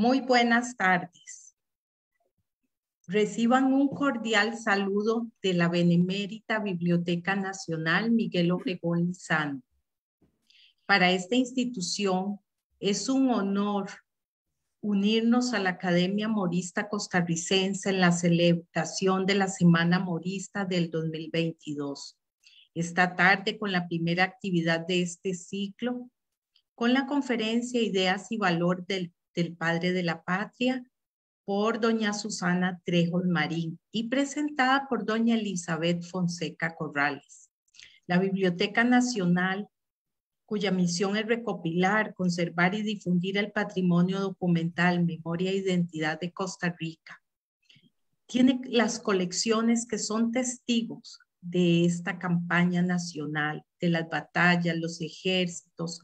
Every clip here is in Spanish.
Muy buenas tardes. Reciban un cordial saludo de la Benemérita Biblioteca Nacional Miguel Obregón Lizano. Para esta institución es un honor unirnos a la Academia Morista Costarricense en la celebración de la Semana Morista del 2022. Esta tarde, con la primera actividad de este ciclo, con la conferencia Ideas y Valor del del Padre de la Patria por doña Susana Trejos Marín y presentada por doña Elizabeth Fonseca Corrales. La Biblioteca Nacional, cuya misión es recopilar, conservar y difundir el patrimonio documental, memoria e identidad de Costa Rica, tiene las colecciones que son testigos de esta campaña nacional, de las batallas, los ejércitos,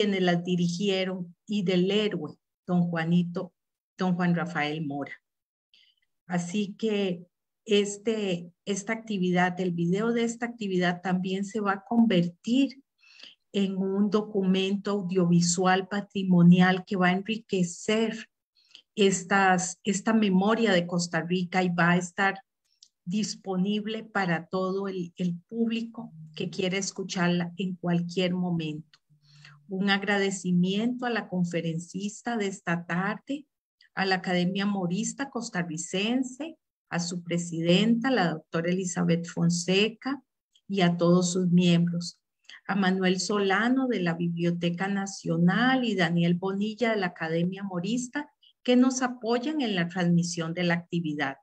quienes las dirigieron y del héroe, don Juanito, don Juan Rafael Mora. Así que este, esta actividad, el video de esta actividad también se va a convertir en un documento audiovisual patrimonial que va a enriquecer estas, esta memoria de Costa Rica y va a estar disponible para todo el, el público que quiera escucharla en cualquier momento un agradecimiento a la conferencista de esta tarde, a la Academia Morista Costarricense, a su presidenta, la doctora Elizabeth Fonseca, y a todos sus miembros, a Manuel Solano de la Biblioteca Nacional y Daniel Bonilla de la Academia Morista, que nos apoyan en la transmisión de la actividad.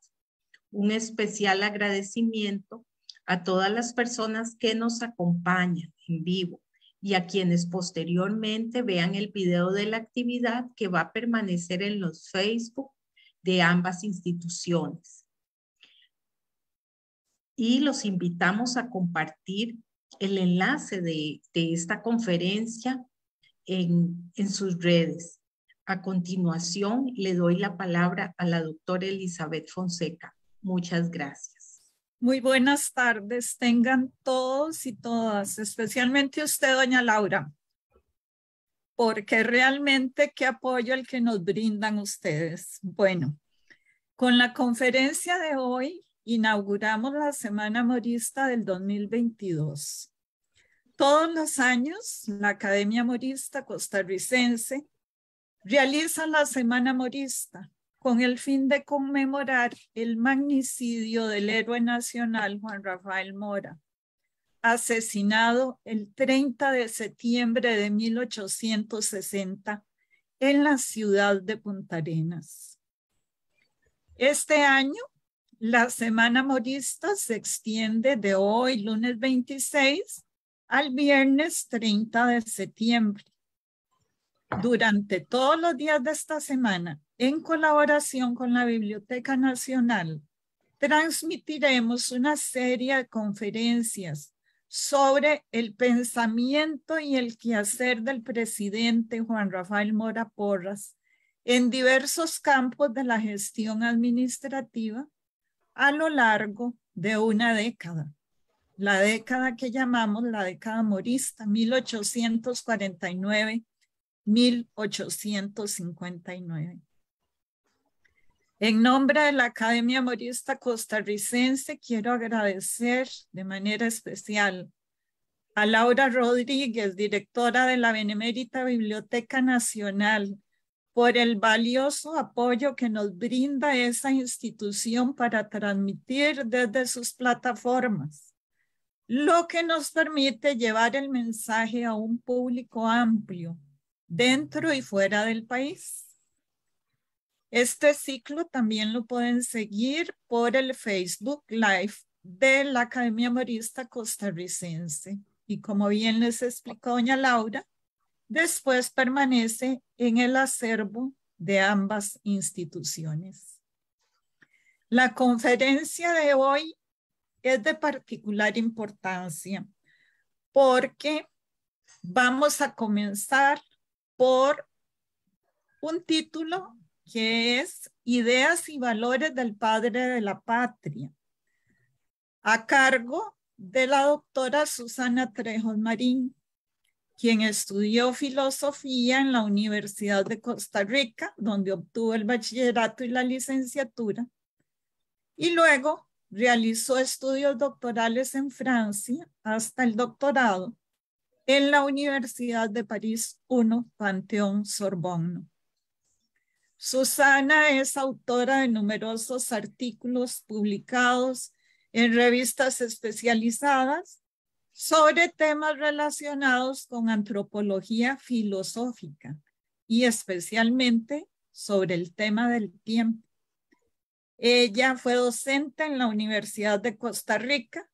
Un especial agradecimiento a todas las personas que nos acompañan en vivo y a quienes posteriormente vean el video de la actividad que va a permanecer en los Facebook de ambas instituciones. Y los invitamos a compartir el enlace de, esta conferencia en, en sus redes. A continuación, le doy la palabra a la doctora Elizabeth Fonseca. Muchas gracias. Muy buenas tardes, tengan todos y todas, especialmente usted, doña Laura, porque realmente qué apoyo el que nos brindan ustedes. Bueno, con la conferencia de hoy inauguramos la Semana Morista del 2022. Todos los años, la Academia Morista Costarricense realiza la Semana Morista, con el fin de conmemorar el magnicidio del héroe nacional Juan Rafael Mora, asesinado el 30 de septiembre de 1860 en la ciudad de Punta Arenas. Este año, la Semana Morista se extiende de hoy, lunes 26, al viernes 30 de septiembre. Durante todos los días de esta semana, en colaboración con la Biblioteca Nacional, transmitiremos una serie de conferencias sobre el pensamiento y el quehacer del presidente Juan Rafael Mora Porras en diversos campos de la gestión administrativa a lo largo de una década, la década que llamamos la década morista, 1849-1859. En nombre de la Academia Morista Costarricense, quiero agradecer de manera especial a Laura Rodríguez, directora de la Benemérita Biblioteca Nacional, por el valioso apoyo que nos brinda esa institución para transmitir desde sus plataformas, lo que nos permite llevar el mensaje a un público amplio, dentro y fuera del país. Este ciclo también lo pueden seguir por el Facebook Live de la Academia Morista Costarricense. Y como bien les explicó doña Laura, después permanece en el acervo de ambas instituciones. La conferencia de hoy es de particular importancia porque vamos a comenzar por un título que es Ideas y Valores del Padre de la Patria, a cargo de la doctora Susana Trejos Marín, quien estudió filosofía en la Universidad de Costa Rica, donde obtuvo el bachillerato y la licenciatura, y luego realizó estudios doctorales en Francia hasta el doctorado en la Universidad de París I, Panteón Sorbonne. Susana es autora de numerosos artículos publicados en revistas especializadas sobre temas relacionados con antropología filosófica y especialmente sobre el tema del tiempo. Ella fue docente en la Universidad de Costa Rica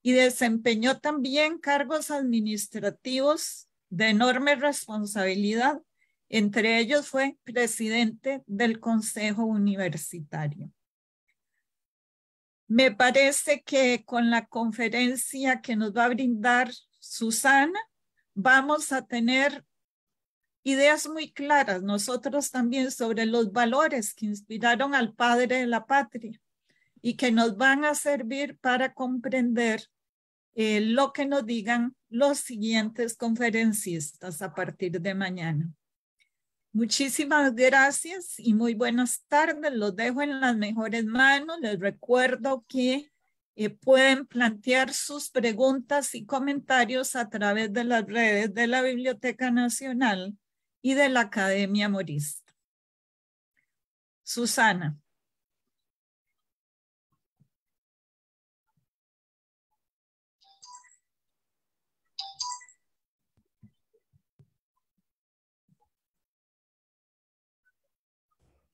y desempeñó también cargos administrativos de enorme responsabilidad entre ellos fue presidente del Consejo Universitario. Me parece que con la conferencia que nos va a brindar Susana, vamos a tener ideas muy claras nosotros también sobre los valores que inspiraron al padre de la patria y que nos van a servir para comprender eh, lo que nos digan los siguientes conferencistas a partir de mañana. Muchísimas gracias y muy buenas tardes. Los dejo en las mejores manos. Les recuerdo que eh, pueden plantear sus preguntas y comentarios a través de las redes de la Biblioteca Nacional y de la Academia Morista. Susana.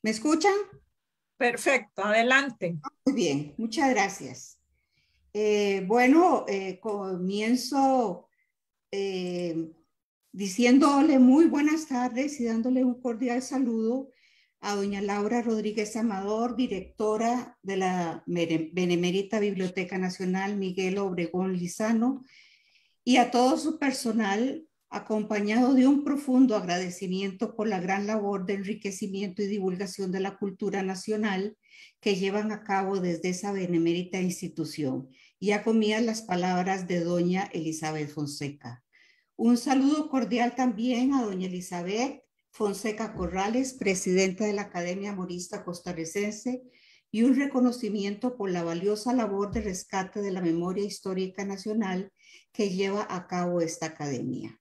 ¿Me escuchan? Perfecto, adelante. Muy bien, muchas gracias. Eh, bueno, eh, comienzo eh, diciéndole muy buenas tardes y dándole un cordial saludo a doña Laura Rodríguez Amador, directora de la Benemérita Biblioteca Nacional Miguel Obregón Lizano, y a todo su personal acompañado de un profundo agradecimiento por la gran labor de enriquecimiento y divulgación de la cultura nacional que llevan a cabo desde esa benemérita institución. Y comían las palabras de doña Elizabeth Fonseca. Un saludo cordial también a doña Elizabeth Fonseca Corrales, presidenta de la Academia Morista Costarricense, y un reconocimiento por la valiosa labor de rescate de la memoria histórica nacional que lleva a cabo esta academia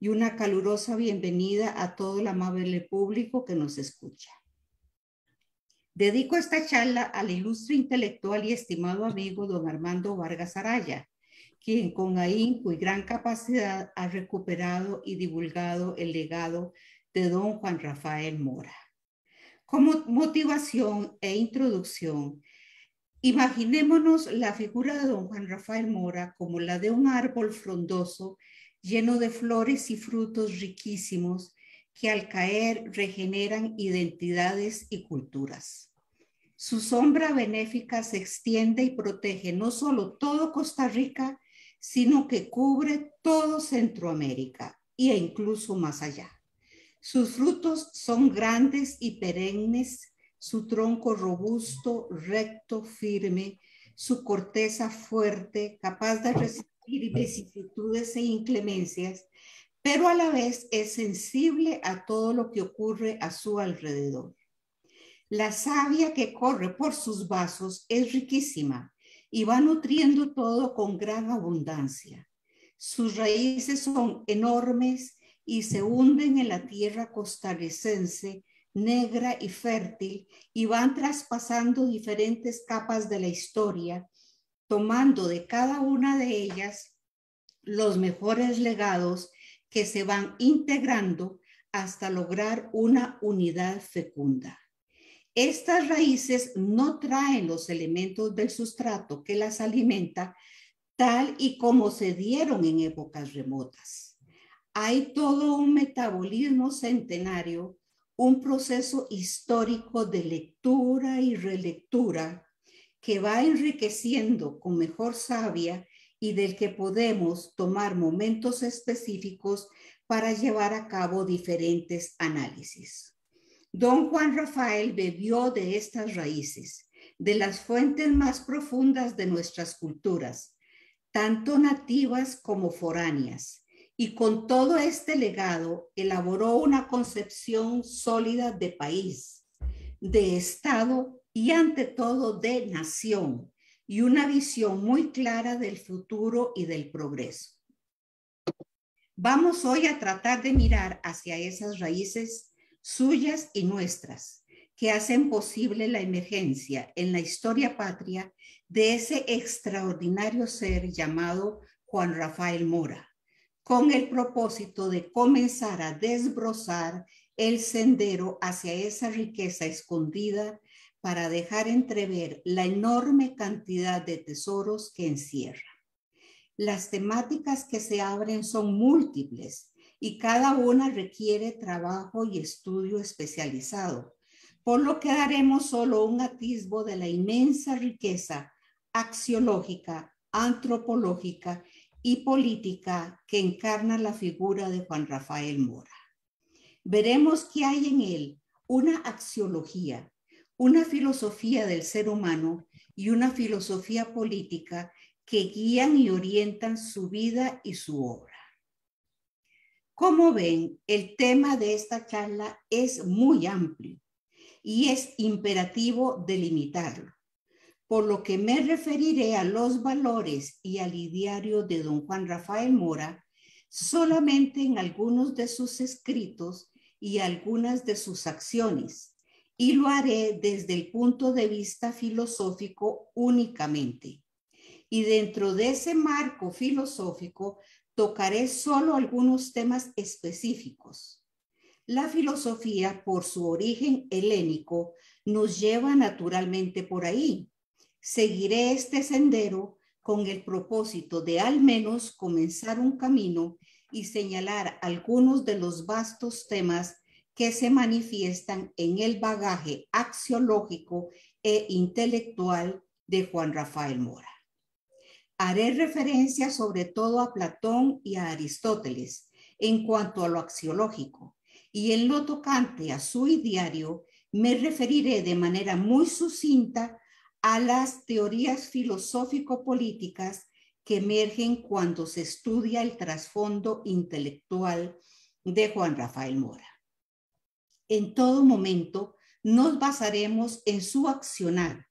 y una calurosa bienvenida a todo el amable público que nos escucha. Dedico esta charla al ilustre intelectual y estimado amigo don Armando Vargas Araya, quien con ahínco y gran capacidad ha recuperado y divulgado el legado de don Juan Rafael Mora. Como motivación e introducción, imaginémonos la figura de don Juan Rafael Mora como la de un árbol frondoso lleno de flores y frutos riquísimos que al caer regeneran identidades y culturas. Su sombra benéfica se extiende y protege no solo todo Costa Rica, sino que cubre todo Centroamérica e incluso más allá. Sus frutos son grandes y perennes, su tronco robusto, recto, firme, su corteza fuerte, capaz de resistir y vicisitudes e inclemencias, pero a la vez es sensible a todo lo que ocurre a su alrededor. La savia que corre por sus vasos es riquísima y va nutriendo todo con gran abundancia. Sus raíces son enormes y se hunden en la tierra costarricense, negra y fértil, y van traspasando diferentes capas de la historia tomando de cada una de ellas los mejores legados que se van integrando hasta lograr una unidad fecunda. Estas raíces no traen los elementos del sustrato que las alimenta tal y como se dieron en épocas remotas. Hay todo un metabolismo centenario, un proceso histórico de lectura y relectura que va enriqueciendo con mejor savia y del que podemos tomar momentos específicos para llevar a cabo diferentes análisis. Don Juan Rafael bebió de estas raíces, de las fuentes más profundas de nuestras culturas, tanto nativas como foráneas, y con todo este legado elaboró una concepción sólida de país, de Estado y ante todo de nación y una visión muy clara del futuro y del progreso. Vamos hoy a tratar de mirar hacia esas raíces suyas y nuestras que hacen posible la emergencia en la historia patria de ese extraordinario ser llamado Juan Rafael Mora, con el propósito de comenzar a desbrozar el sendero hacia esa riqueza escondida para dejar entrever la enorme cantidad de tesoros que encierra. Las temáticas que se abren son múltiples y cada una requiere trabajo y estudio especializado, por lo que daremos solo un atisbo de la inmensa riqueza axiológica, antropológica y política que encarna la figura de Juan Rafael Mora. Veremos que hay en él una axiología, una filosofía del ser humano y una filosofía política que guían y orientan su vida y su obra. Como ven, el tema de esta charla es muy amplio y es imperativo delimitarlo, por lo que me referiré a los valores y al ideario de don Juan Rafael Mora solamente en algunos de sus escritos y algunas de sus acciones y lo haré desde el punto de vista filosófico únicamente. Y dentro de ese marco filosófico tocaré solo algunos temas específicos. La filosofía, por su origen helénico, nos lleva naturalmente por ahí. Seguiré este sendero con el propósito de al menos comenzar un camino y señalar algunos de los vastos temas que se manifiestan en el bagaje axiológico e intelectual de Juan Rafael Mora. Haré referencia sobre todo a Platón y a Aristóteles en cuanto a lo axiológico, y en lo tocante a su diario me referiré de manera muy sucinta a las teorías filosófico-políticas que emergen cuando se estudia el trasfondo intelectual de Juan Rafael Mora en todo momento nos basaremos en su accionar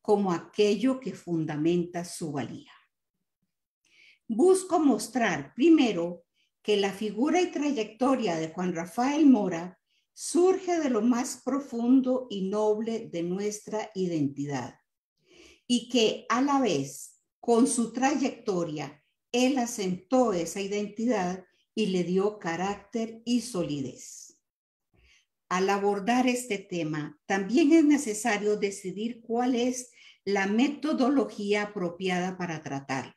como aquello que fundamenta su valía. Busco mostrar primero que la figura y trayectoria de Juan Rafael Mora surge de lo más profundo y noble de nuestra identidad y que a la vez con su trayectoria él asentó esa identidad y le dio carácter y solidez. Al abordar este tema, también es necesario decidir cuál es la metodología apropiada para tratarlo.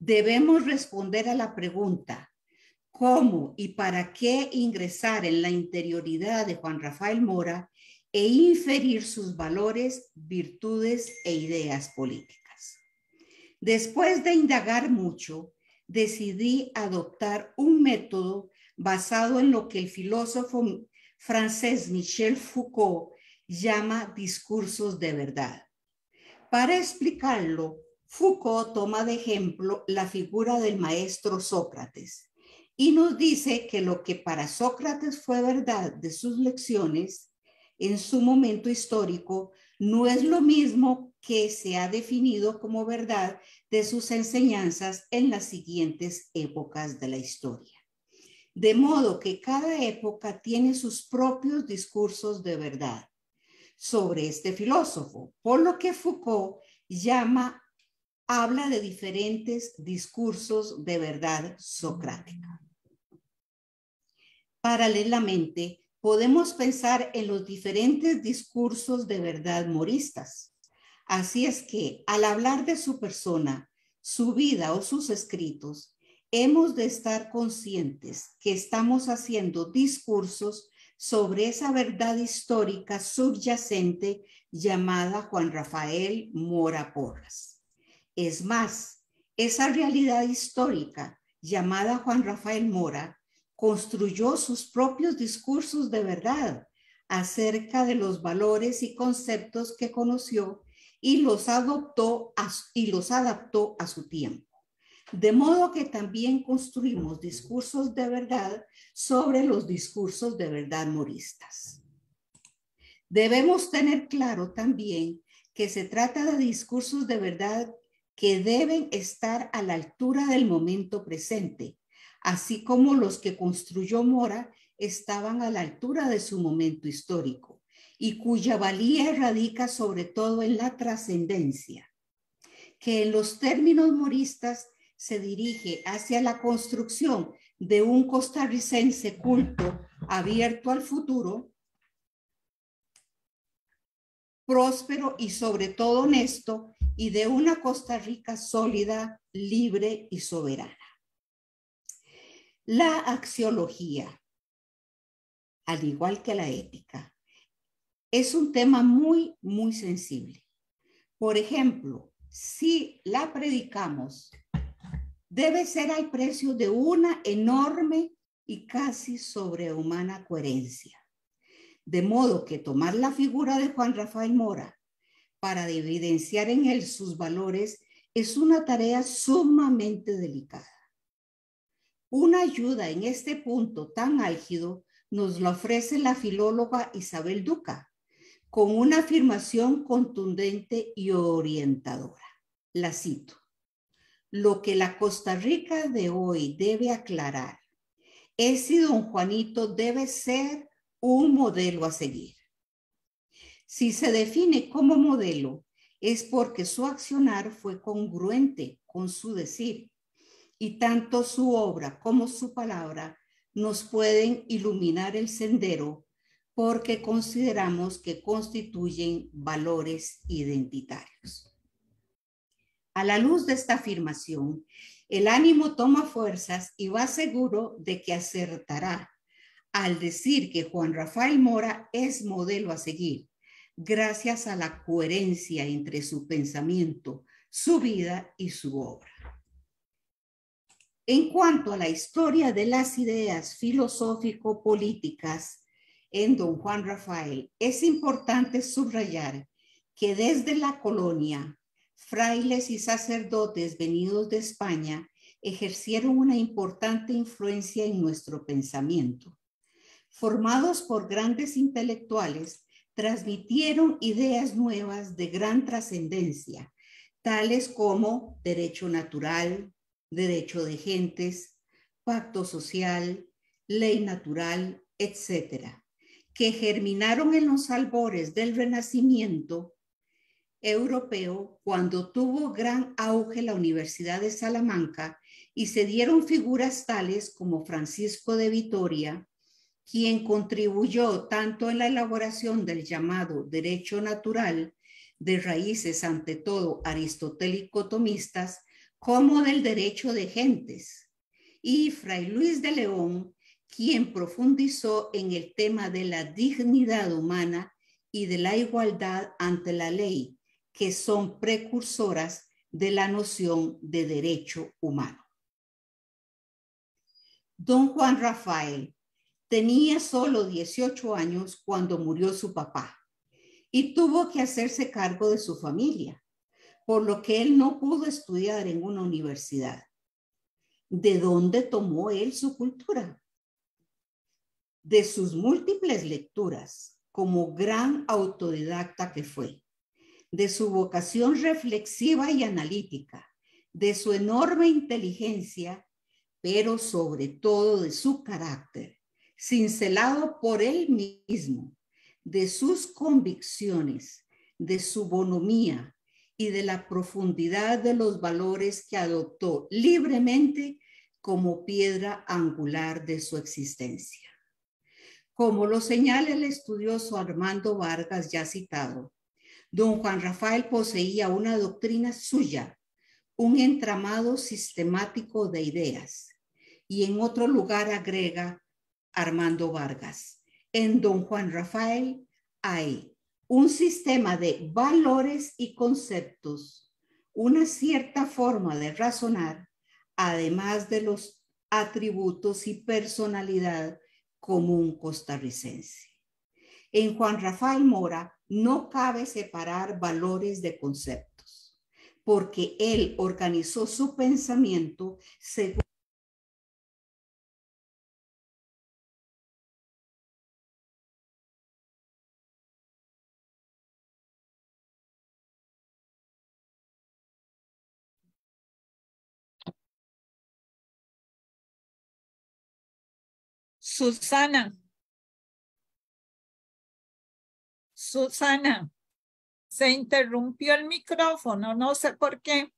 Debemos responder a la pregunta, ¿cómo y para qué ingresar en la interioridad de Juan Rafael Mora e inferir sus valores, virtudes e ideas políticas? Después de indagar mucho, decidí adoptar un método basado en lo que el filósofo francés Michel Foucault llama discursos de verdad. Para explicarlo, Foucault toma de ejemplo la figura del maestro Sócrates y nos dice que lo que para Sócrates fue verdad de sus lecciones en su momento histórico no es lo mismo que se ha definido como verdad de sus enseñanzas en las siguientes épocas de la historia de modo que cada época tiene sus propios discursos de verdad sobre este filósofo, por lo que Foucault llama, habla de diferentes discursos de verdad socrática. Paralelamente, podemos pensar en los diferentes discursos de verdad moristas. Así es que, al hablar de su persona, su vida o sus escritos, hemos de estar conscientes que estamos haciendo discursos sobre esa verdad histórica subyacente llamada Juan Rafael Mora Porras. Es más, esa realidad histórica llamada Juan Rafael Mora construyó sus propios discursos de verdad acerca de los valores y conceptos que conoció y los adoptó y los adaptó a su tiempo. De modo que también construimos discursos de verdad sobre los discursos de verdad moristas. Debemos tener claro también que se trata de discursos de verdad que deben estar a la altura del momento presente, así como los que construyó Mora estaban a la altura de su momento histórico y cuya valía radica sobre todo en la trascendencia, que en los términos moristas se dirige hacia la construcción de un costarricense culto abierto al futuro, próspero y sobre todo honesto, y de una Costa Rica sólida, libre y soberana. La axiología, al igual que la ética, es un tema muy, muy sensible. Por ejemplo, si la predicamos debe ser al precio de una enorme y casi sobrehumana coherencia. De modo que tomar la figura de Juan Rafael Mora para evidenciar en él sus valores es una tarea sumamente delicada. Una ayuda en este punto tan álgido nos la ofrece la filóloga Isabel Duca con una afirmación contundente y orientadora. La cito. Lo que la Costa Rica de hoy debe aclarar es si don Juanito debe ser un modelo a seguir. Si se define como modelo, es porque su accionar fue congruente con su decir y tanto su obra como su palabra nos pueden iluminar el sendero porque consideramos que constituyen valores identitarios. A la luz de esta afirmación, el ánimo toma fuerzas y va seguro de que acertará al decir que Juan Rafael Mora es modelo a seguir, gracias a la coherencia entre su pensamiento, su vida y su obra. En cuanto a la historia de las ideas filosófico-políticas en don Juan Rafael, es importante subrayar que desde la colonia frailes y sacerdotes venidos de España ejercieron una importante influencia en nuestro pensamiento. Formados por grandes intelectuales, transmitieron ideas nuevas de gran trascendencia, tales como derecho natural, derecho de gentes, pacto social, ley natural, etcétera, que germinaron en los albores del Renacimiento europeo cuando tuvo gran auge la Universidad de Salamanca y se dieron figuras tales como Francisco de Vitoria, quien contribuyó tanto en la elaboración del llamado derecho natural, de raíces ante todo aristotélico-tomistas, como del derecho de gentes, y Fray Luis de León, quien profundizó en el tema de la dignidad humana y de la igualdad ante la ley, que son precursoras de la noción de derecho humano. Don Juan Rafael tenía solo 18 años cuando murió su papá y tuvo que hacerse cargo de su familia, por lo que él no pudo estudiar en una universidad. ¿De dónde tomó él su cultura? De sus múltiples lecturas, como gran autodidacta que fue de su vocación reflexiva y analítica, de su enorme inteligencia, pero sobre todo de su carácter, cincelado por él mismo, de sus convicciones, de su bonomía y de la profundidad de los valores que adoptó libremente como piedra angular de su existencia. Como lo señala el estudioso Armando Vargas ya citado, Don Juan Rafael poseía una doctrina suya, un entramado sistemático de ideas. Y en otro lugar agrega Armando Vargas, en Don Juan Rafael hay un sistema de valores y conceptos, una cierta forma de razonar, además de los atributos y personalidad común costarricense. En Juan Rafael Mora no cabe separar valores de conceptos, porque él organizó su pensamiento según Susana. Susana, se interrumpió el micrófono, no sé por qué.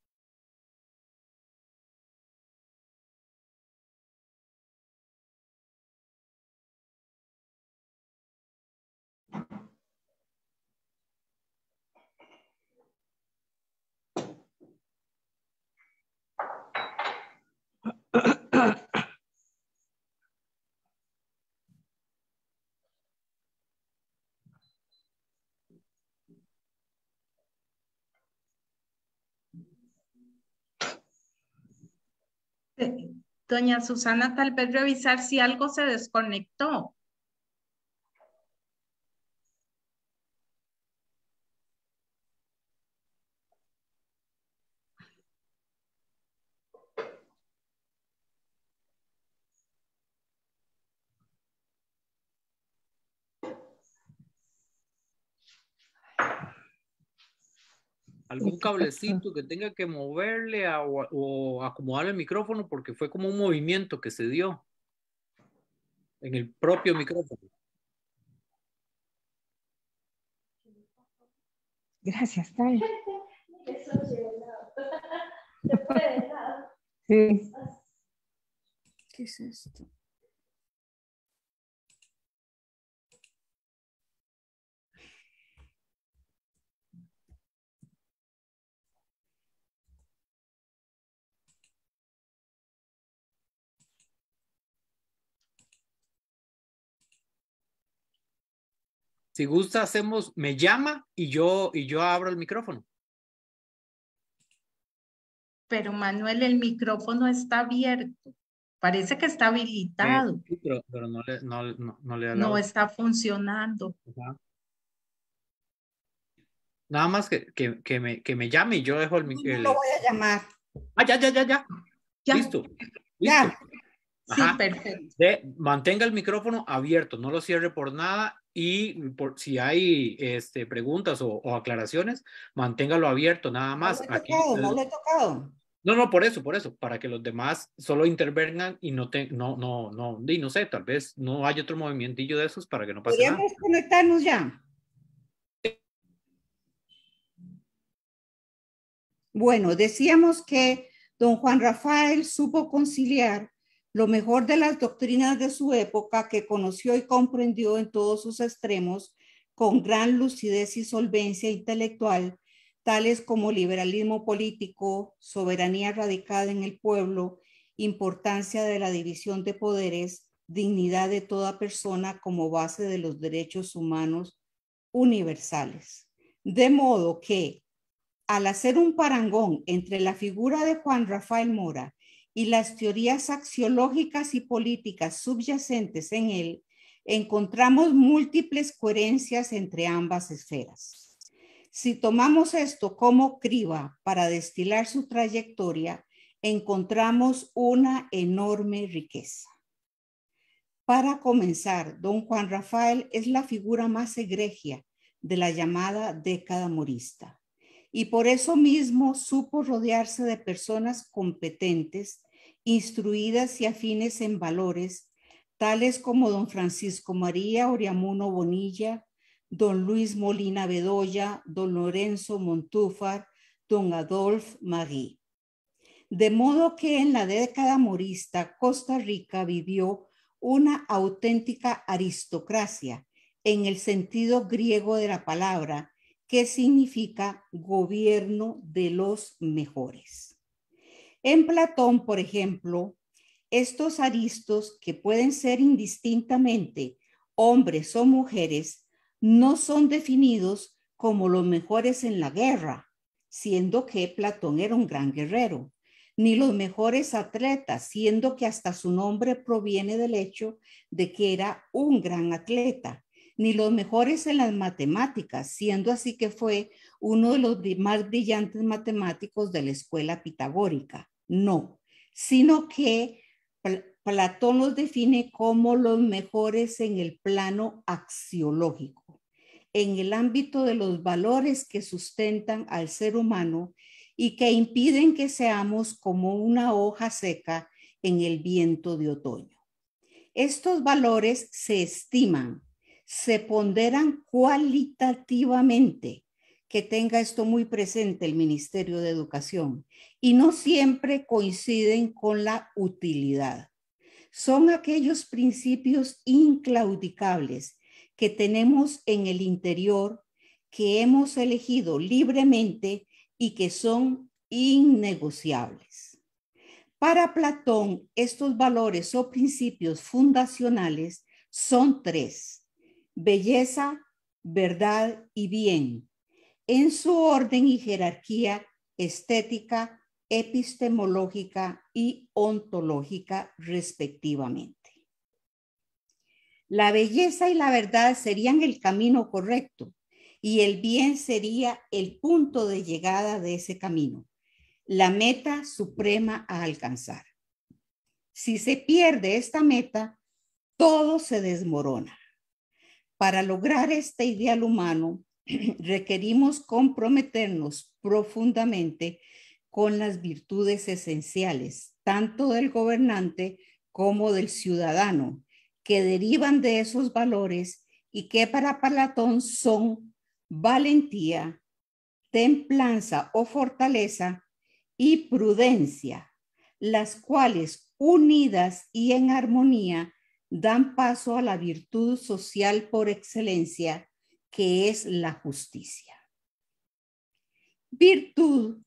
Doña Susana, tal vez revisar si algo se desconectó. algún cablecito que tenga que moverle o, acomodar el micrófono porque fue como un movimiento que se dio en el propio micrófono. Gracias, Tal. Sí. ¿Qué es esto? Si gusta, hacemos, me llama y yo, y yo abro el micrófono. Pero Manuel, el micrófono está abierto. Parece que está habilitado. pero, no, le, no, no, no, no, está funcionando. Nada más que, que, me, que me llame y yo dejo el micrófono. Lo voy a llamar. Ah, ya, ya, ya, ya. Listo. Ya. Sí, perfecto. mantenga el micrófono abierto, no lo cierre por nada y si hay este, preguntas o, aclaraciones, manténgalo abierto nada más. No le he tocado, no le he tocado. No, no, por eso, por eso, para que los demás solo intervengan y no, te, no, no, no, y no sé, tal vez no hay otro movimientillo de esos para que no pase nada. Podríamos conectarnos ya. Bueno, decíamos que don Juan Rafael supo conciliar lo mejor de las doctrinas de su época que conoció y comprendió en todos sus extremos con gran lucidez y solvencia intelectual, tales como liberalismo político, soberanía radicada en el pueblo, importancia de la división de poderes, dignidad de toda persona como base de los derechos humanos universales. De modo que, al hacer un parangón entre la figura de Juan Rafael Mora y las teorías axiológicas y políticas subyacentes en él, encontramos múltiples coherencias entre ambas esferas. Si tomamos esto como criba para destilar su trayectoria, encontramos una enorme riqueza. Para comenzar, don Juan Rafael es la figura más egregia de la llamada década morista y por eso mismo supo rodearse de personas competentes, instruidas y afines en valores, tales como don Francisco María Oriamuno Bonilla, don Luis Molina Bedoya, don Lorenzo Montúfar, don Adolf Magui. De modo que en la década morista Costa Rica vivió una auténtica aristocracia en el sentido griego de la palabra, ¿Qué significa gobierno de los mejores. En Platón, por ejemplo, estos aristos, que pueden ser indistintamente hombres o mujeres, no son definidos como los mejores en la guerra, siendo que Platón era un gran guerrero, ni los mejores atletas, siendo que hasta su nombre proviene del hecho de que era un gran atleta ni los mejores en las matemáticas, siendo así que fue uno de los más brillantes matemáticos de la escuela pitagórica. No, sino que Platón los define como los mejores en el plano axiológico, en el ámbito de los valores que sustentan al ser humano y que impiden que seamos como una hoja seca en el viento de otoño. Estos valores se estiman se ponderan cualitativamente. Que tenga esto muy presente el Ministerio de Educación y no siempre coinciden con la utilidad. Son aquellos principios inclaudicables que tenemos en el interior, que hemos elegido libremente y que son innegociables. Para Platón, estos valores o principios fundacionales son tres belleza, verdad y bien, en su orden y jerarquía estética, epistemológica y ontológica respectivamente. La belleza y la verdad serían el camino correcto y el bien sería el punto de llegada de ese camino, la meta suprema a alcanzar. Si se pierde esta meta, todo se desmorona. Para lograr este ideal humano, requerimos comprometernos profundamente con las virtudes esenciales, tanto del gobernante como del ciudadano, que derivan de esos valores y que para Platón son valentía, templanza o fortaleza y prudencia, las cuales unidas y en armonía dan paso a la virtud social por excelencia, que es la justicia. Virtud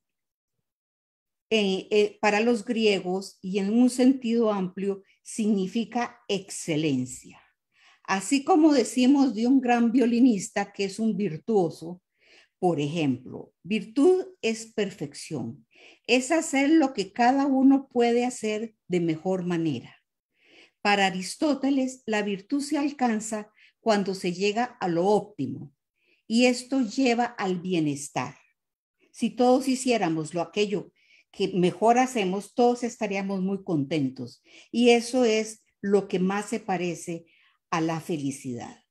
eh, eh, para los griegos y en un sentido amplio significa excelencia. Así como decimos de un gran violinista que es un virtuoso, por ejemplo, virtud es perfección, es hacer lo que cada uno puede hacer de mejor manera. Para Aristóteles, la virtud se alcanza cuando se llega a lo óptimo y esto lleva al bienestar. Si todos hiciéramos lo aquello que mejor hacemos, todos estaríamos muy contentos y eso es lo que más se parece a la felicidad.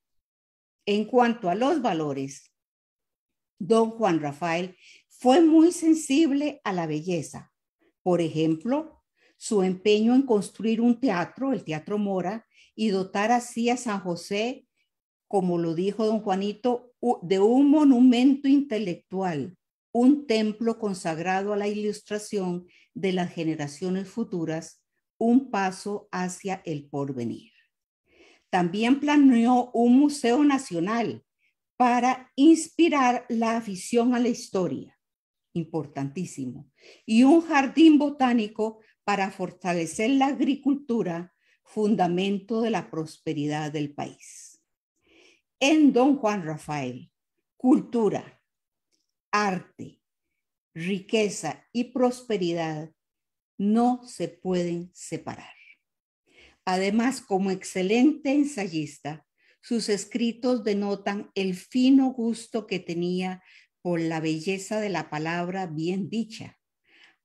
En cuanto a los valores, don Juan Rafael fue muy sensible a la belleza. Por ejemplo, su empeño en construir un teatro, el Teatro Mora, y dotar así a San José, como lo dijo don Juanito, de un monumento intelectual, un templo consagrado a la ilustración de las generaciones futuras, un paso hacia el porvenir. También planeó un museo nacional para inspirar la afición a la historia, importantísimo, y un jardín botánico para fortalecer la agricultura, fundamento de la prosperidad del país. En Don Juan Rafael, cultura, arte, riqueza y prosperidad no se pueden separar. Además, como excelente ensayista, sus escritos denotan el fino gusto que tenía por la belleza de la palabra bien dicha,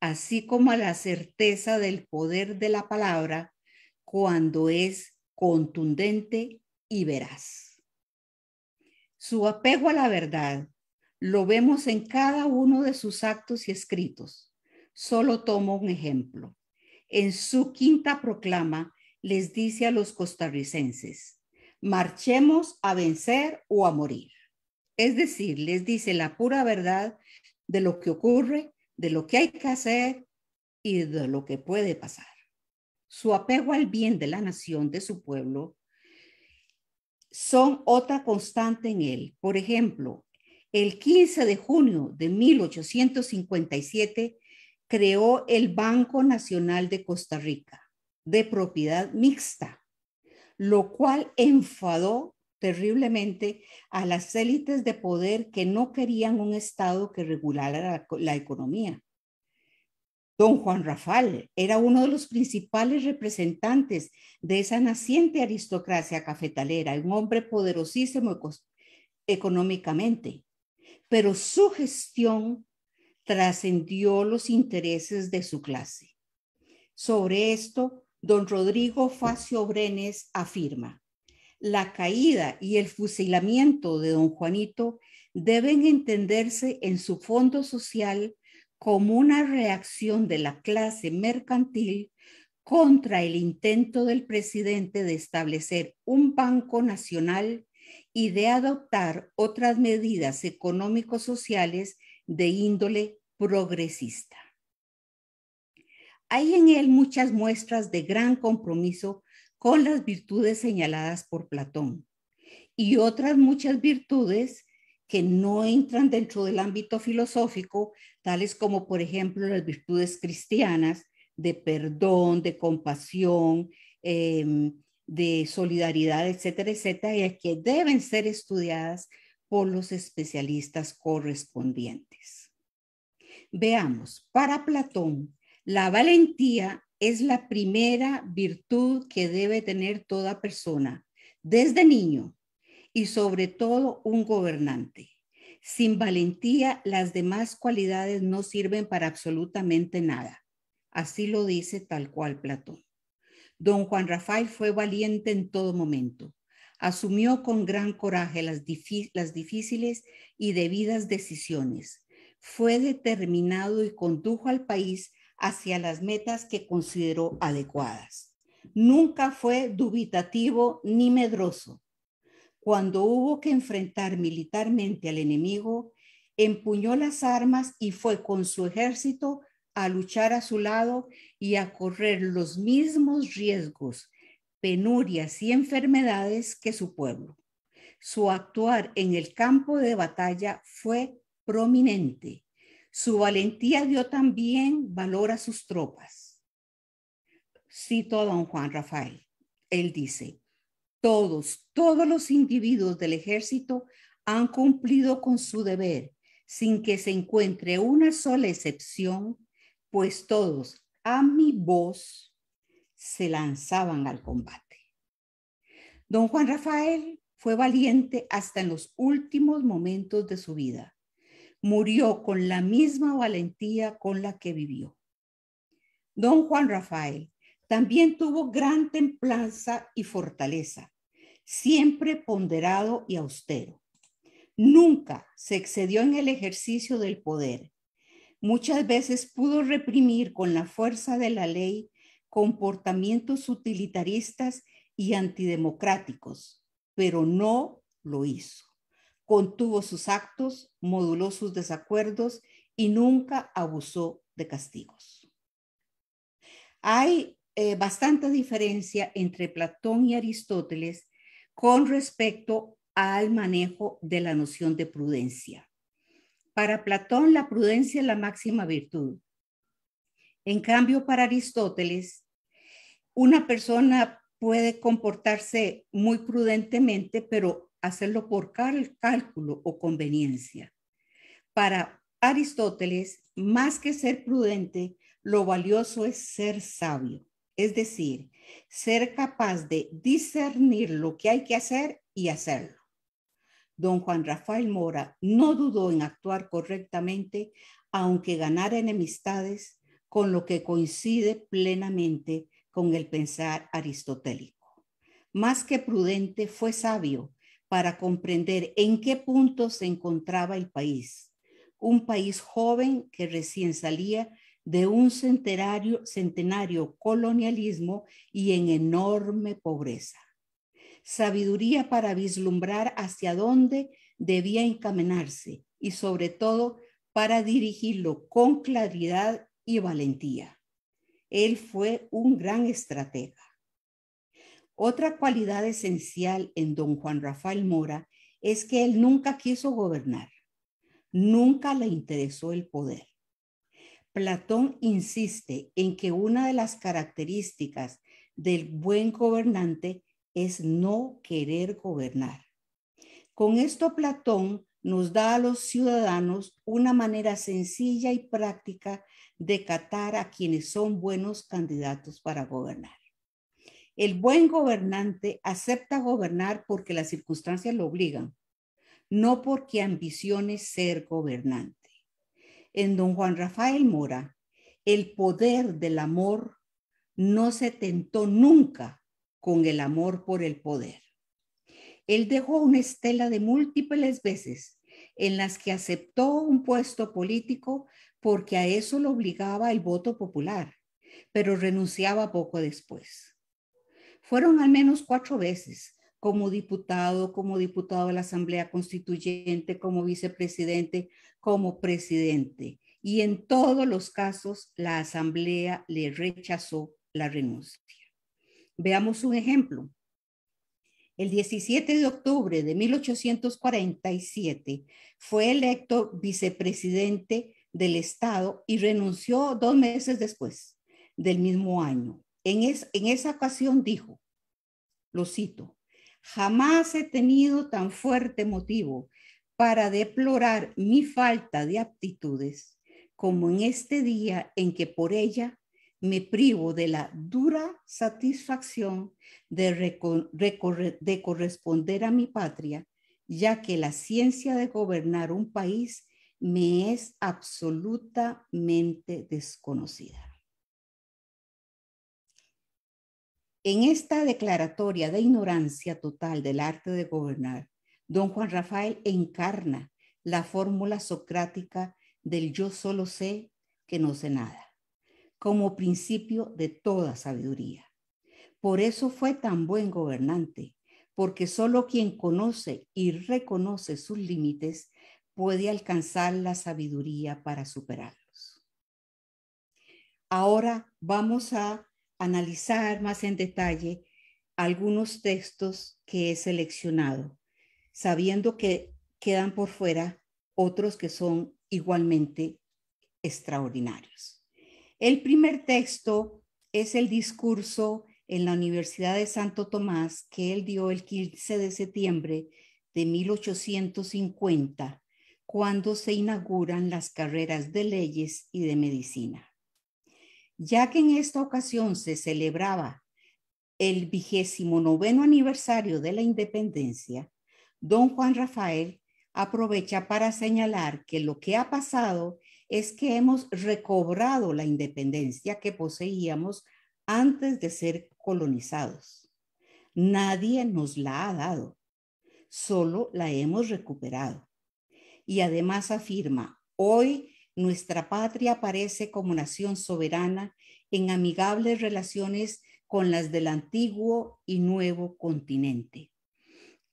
así como a la certeza del poder de la palabra cuando es contundente y veraz. Su apego a la verdad lo vemos en cada uno de sus actos y escritos. Solo tomo un ejemplo. En su quinta proclama les dice a los costarricenses, marchemos a vencer o a morir. Es decir, les dice la pura verdad de lo que ocurre de lo que hay que hacer y de lo que puede pasar. Su apego al bien de la nación, de su pueblo, son otra constante en él. Por ejemplo, el 15 de junio de 1857 creó el Banco Nacional de Costa Rica, de propiedad mixta, lo cual enfadó terriblemente a las élites de poder que no querían un Estado que regulara la, economía. Don Juan Rafael era uno de los principales representantes de esa naciente aristocracia cafetalera, un hombre poderosísimo económicamente, pero su gestión trascendió los intereses de su clase. Sobre esto, don Rodrigo Facio Brenes afirma, la caída y el fusilamiento de don Juanito deben entenderse en su fondo social como una reacción de la clase mercantil contra el intento del presidente de establecer un banco nacional y de adoptar otras medidas económico-sociales de índole progresista. Hay en él muchas muestras de gran compromiso con las virtudes señaladas por Platón y otras muchas virtudes que no entran dentro del ámbito filosófico, tales como por ejemplo las virtudes cristianas de perdón, de compasión, em, de solidaridad, etcétera, etcétera, y que deben ser estudiadas por los especialistas correspondientes. Veamos, para Platón, la valentía es la primera virtud que debe tener toda persona, desde niño, y sobre todo un gobernante. Sin valentía, las demás cualidades no sirven para absolutamente nada. Así lo dice tal cual Platón. Don Juan Rafael fue valiente en todo momento. Asumió con gran coraje las, las difíciles y debidas decisiones. Fue determinado y condujo al país hacia las metas que consideró adecuadas. Nunca fue dubitativo ni medroso. Cuando hubo que enfrentar militarmente al enemigo, empuñó las armas y fue con su ejército a luchar a su lado y a correr los mismos riesgos, penurias y enfermedades que su pueblo. Su actuar en el campo de batalla fue prominente su valentía dio también valor a sus tropas. Cito a don Juan Rafael. Él dice, todos, todos los individuos del ejército han cumplido con su deber sin que se encuentre una sola excepción, pues todos a mi voz se lanzaban al combate. Don Juan Rafael fue valiente hasta en los últimos momentos de su vida murió con la misma valentía con la que vivió. Don Juan Rafael también tuvo gran templanza y fortaleza, siempre ponderado y austero. Nunca se excedió en el ejercicio del poder. Muchas veces pudo reprimir con la fuerza de la ley comportamientos utilitaristas y antidemocráticos, pero no lo hizo contuvo sus actos, moduló sus desacuerdos y nunca abusó de castigos. Hay eh, bastante diferencia entre Platón y Aristóteles con respecto al manejo de la noción de prudencia. Para Platón, la prudencia es la máxima virtud. En cambio, para Aristóteles, una persona puede comportarse muy prudentemente, pero hacerlo por cálculo o conveniencia. Para Aristóteles, más que ser prudente, lo valioso es ser sabio, es decir, ser capaz de discernir lo que hay que hacer y hacerlo. Don Juan Rafael Mora no dudó en actuar correctamente, aunque ganara enemistades, con lo que coincide plenamente con el pensar aristotélico. Más que prudente, fue sabio para comprender en qué punto se encontraba el país, un país joven que recién salía de un centenario, colonialismo y en enorme pobreza. Sabiduría para vislumbrar hacia dónde debía encaminarse y sobre todo para dirigirlo con claridad y valentía. Él fue un gran estratega. Otra cualidad esencial en don Juan Rafael Mora es que él nunca quiso gobernar, nunca le interesó el poder. Platón insiste en que una de las características del buen gobernante es no querer gobernar. Con esto Platón nos da a los ciudadanos una manera sencilla y práctica de catar a quienes son buenos candidatos para gobernar. El buen gobernante acepta gobernar porque las circunstancias lo obligan, no porque ambicione ser gobernante. En don Juan Rafael Mora, el poder del amor no se tentó nunca con el amor por el poder. Él dejó una estela de múltiples veces en las que aceptó un puesto político porque a eso lo obligaba el voto popular, pero renunciaba poco después. Fueron al menos cuatro veces como diputado, como diputado de la Asamblea Constituyente, como vicepresidente, como presidente. Y en todos los casos, la Asamblea le rechazó la renuncia. Veamos un ejemplo. El 17 de octubre de 1847 fue electo vicepresidente del Estado y renunció dos meses después del mismo año en, esa ocasión dijo, lo cito, jamás he tenido tan fuerte motivo para deplorar mi falta de aptitudes como en este día en que por ella me privo de la dura satisfacción de corresponder a mi patria, ya que la ciencia de gobernar un país me es absolutamente desconocida. En esta declaratoria de ignorancia total del arte de gobernar, don Juan Rafael encarna la fórmula socrática del yo solo sé que no sé nada, como principio de toda sabiduría. Por eso fue tan buen gobernante, porque solo quien conoce y reconoce sus límites puede alcanzar la sabiduría para superarlos. Ahora vamos a analizar más en detalle algunos textos que he seleccionado, sabiendo que quedan por fuera otros que son igualmente extraordinarios. El primer texto es el discurso en la Universidad de Santo Tomás que él dio el 15 de septiembre de 1850, cuando se inauguran las carreras de leyes y de medicina ya que en esta ocasión se celebraba el vigésimo noveno aniversario de la independencia, don Juan Rafael aprovecha para señalar que lo que ha pasado es que hemos recobrado la independencia que poseíamos antes de ser colonizados. Nadie nos la ha dado, solo la hemos recuperado. Y además afirma, hoy nuestra patria aparece como nación soberana en amigables relaciones con las del antiguo y nuevo continente.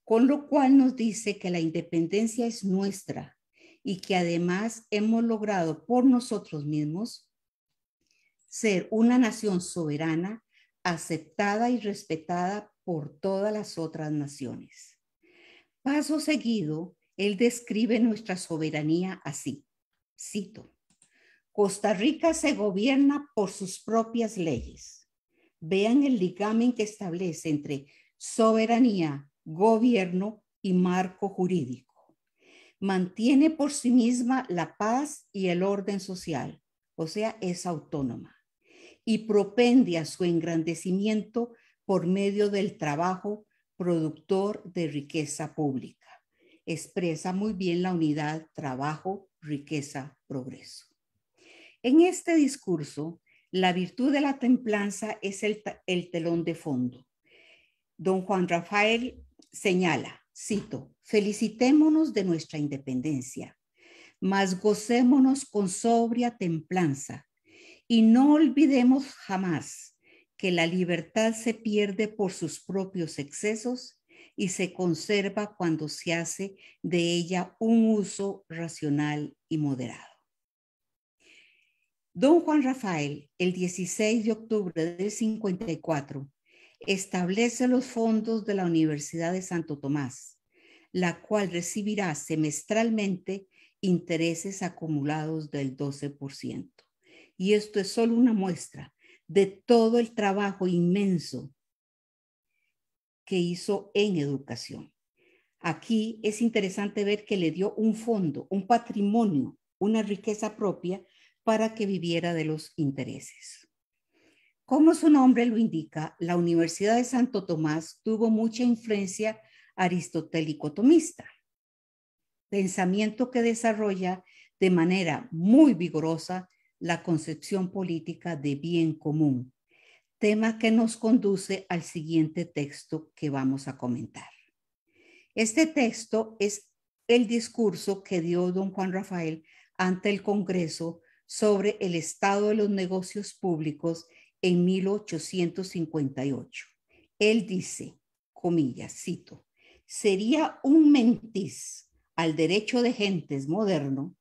Con lo cual nos dice que la independencia es nuestra y que además hemos logrado por nosotros mismos ser una nación soberana aceptada y respetada por todas las otras naciones. Paso seguido, él describe nuestra soberanía así. Cito, Costa Rica se gobierna por sus propias leyes. Vean el ligamen que establece entre soberanía, gobierno y marco jurídico. Mantiene por sí misma la paz y el orden social, o sea, es autónoma y propende a su engrandecimiento por medio del trabajo productor de riqueza pública. Expresa muy bien la unidad trabajo riqueza, progreso. En este discurso, la virtud de la templanza es el, telón de fondo. Don Juan Rafael señala, cito, felicitémonos de nuestra independencia, mas gocémonos con sobria templanza y no olvidemos jamás que la libertad se pierde por sus propios excesos y se conserva cuando se hace de ella un uso racional y moderado. Don Juan Rafael, el 16 de octubre del 54, establece los fondos de la Universidad de Santo Tomás, la cual recibirá semestralmente intereses acumulados del 12%. Y esto es solo una muestra de todo el trabajo inmenso que hizo en educación. Aquí es interesante ver que le dio un fondo, un patrimonio, una riqueza propia para que viviera de los intereses. Como su nombre lo indica, la Universidad de Santo Tomás tuvo mucha influencia aristotélico-tomista, pensamiento que desarrolla de manera muy vigorosa la concepción política de bien común, tema que nos conduce al siguiente texto que vamos a comentar. Este texto es el discurso que dio don Juan Rafael ante el Congreso sobre el estado de los negocios públicos en 1858. Él dice, comillas, cito, sería un mentiz al derecho de gentes moderno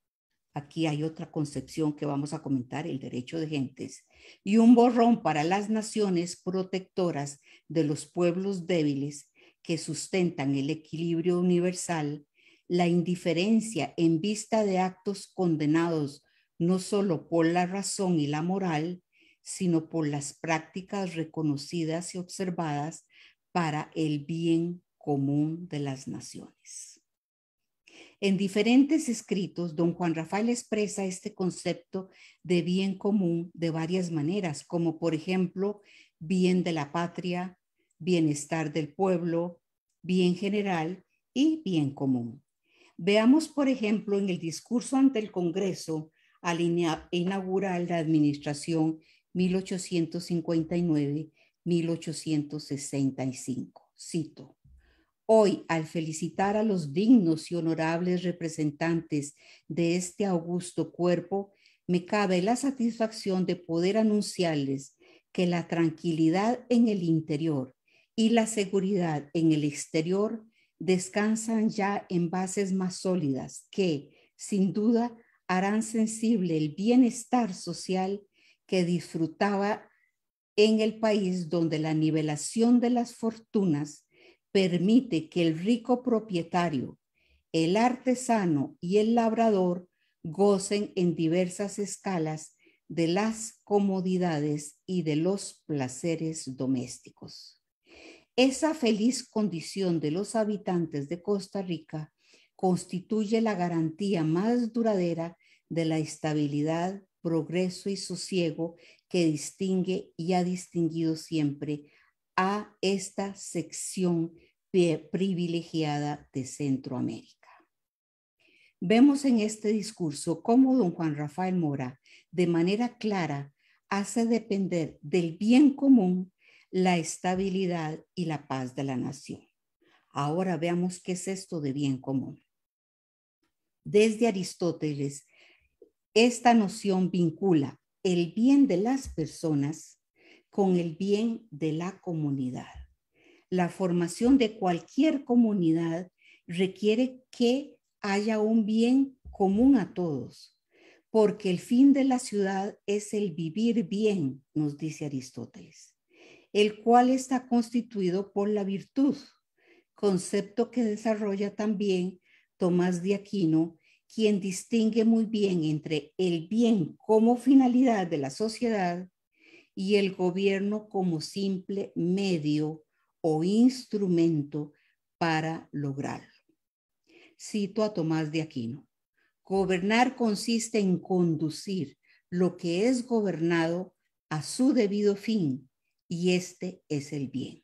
Aquí hay otra concepción que vamos a comentar, el derecho de gentes, y un borrón para las naciones protectoras de los pueblos débiles que sustentan el equilibrio universal, la indiferencia en vista de actos condenados no solo por la razón y la moral, sino por las prácticas reconocidas y observadas para el bien común de las naciones. En diferentes escritos, don Juan Rafael expresa este concepto de bien común de varias maneras, como por ejemplo, bien de la patria, bienestar del pueblo, bien general y bien común. Veamos, por ejemplo, en el discurso ante el Congreso al inaugurar la administración 1859-1865. Cito. Hoy, al felicitar a los dignos y honorables representantes de este augusto cuerpo, me cabe la satisfacción de poder anunciarles que la tranquilidad en el interior y la seguridad en el exterior descansan ya en bases más sólidas que, sin duda, harán sensible el bienestar social que disfrutaba en el país donde la nivelación de las fortunas permite que el rico propietario, el artesano y el labrador gocen en diversas escalas de las comodidades y de los placeres domésticos. Esa feliz condición de los habitantes de Costa Rica constituye la garantía más duradera de la estabilidad, progreso y sosiego que distingue y ha distinguido siempre a esta sección privilegiada de Centroamérica. Vemos en este discurso cómo don Juan Rafael Mora, de manera clara, hace depender del bien común la estabilidad y la paz de la nación. Ahora veamos qué es esto de bien común. Desde Aristóteles, esta noción vincula el bien de las personas con el bien de la comunidad la formación de cualquier comunidad requiere que haya un bien común a todos, porque el fin de la ciudad es el vivir bien, nos dice Aristóteles, el cual está constituido por la virtud, concepto que desarrolla también Tomás de Aquino, quien distingue muy bien entre el bien como finalidad de la sociedad y el gobierno como simple medio o instrumento para lograrlo. Cito a Tomás de Aquino. Gobernar consiste en conducir lo que es gobernado a su debido fin, y este es el bien.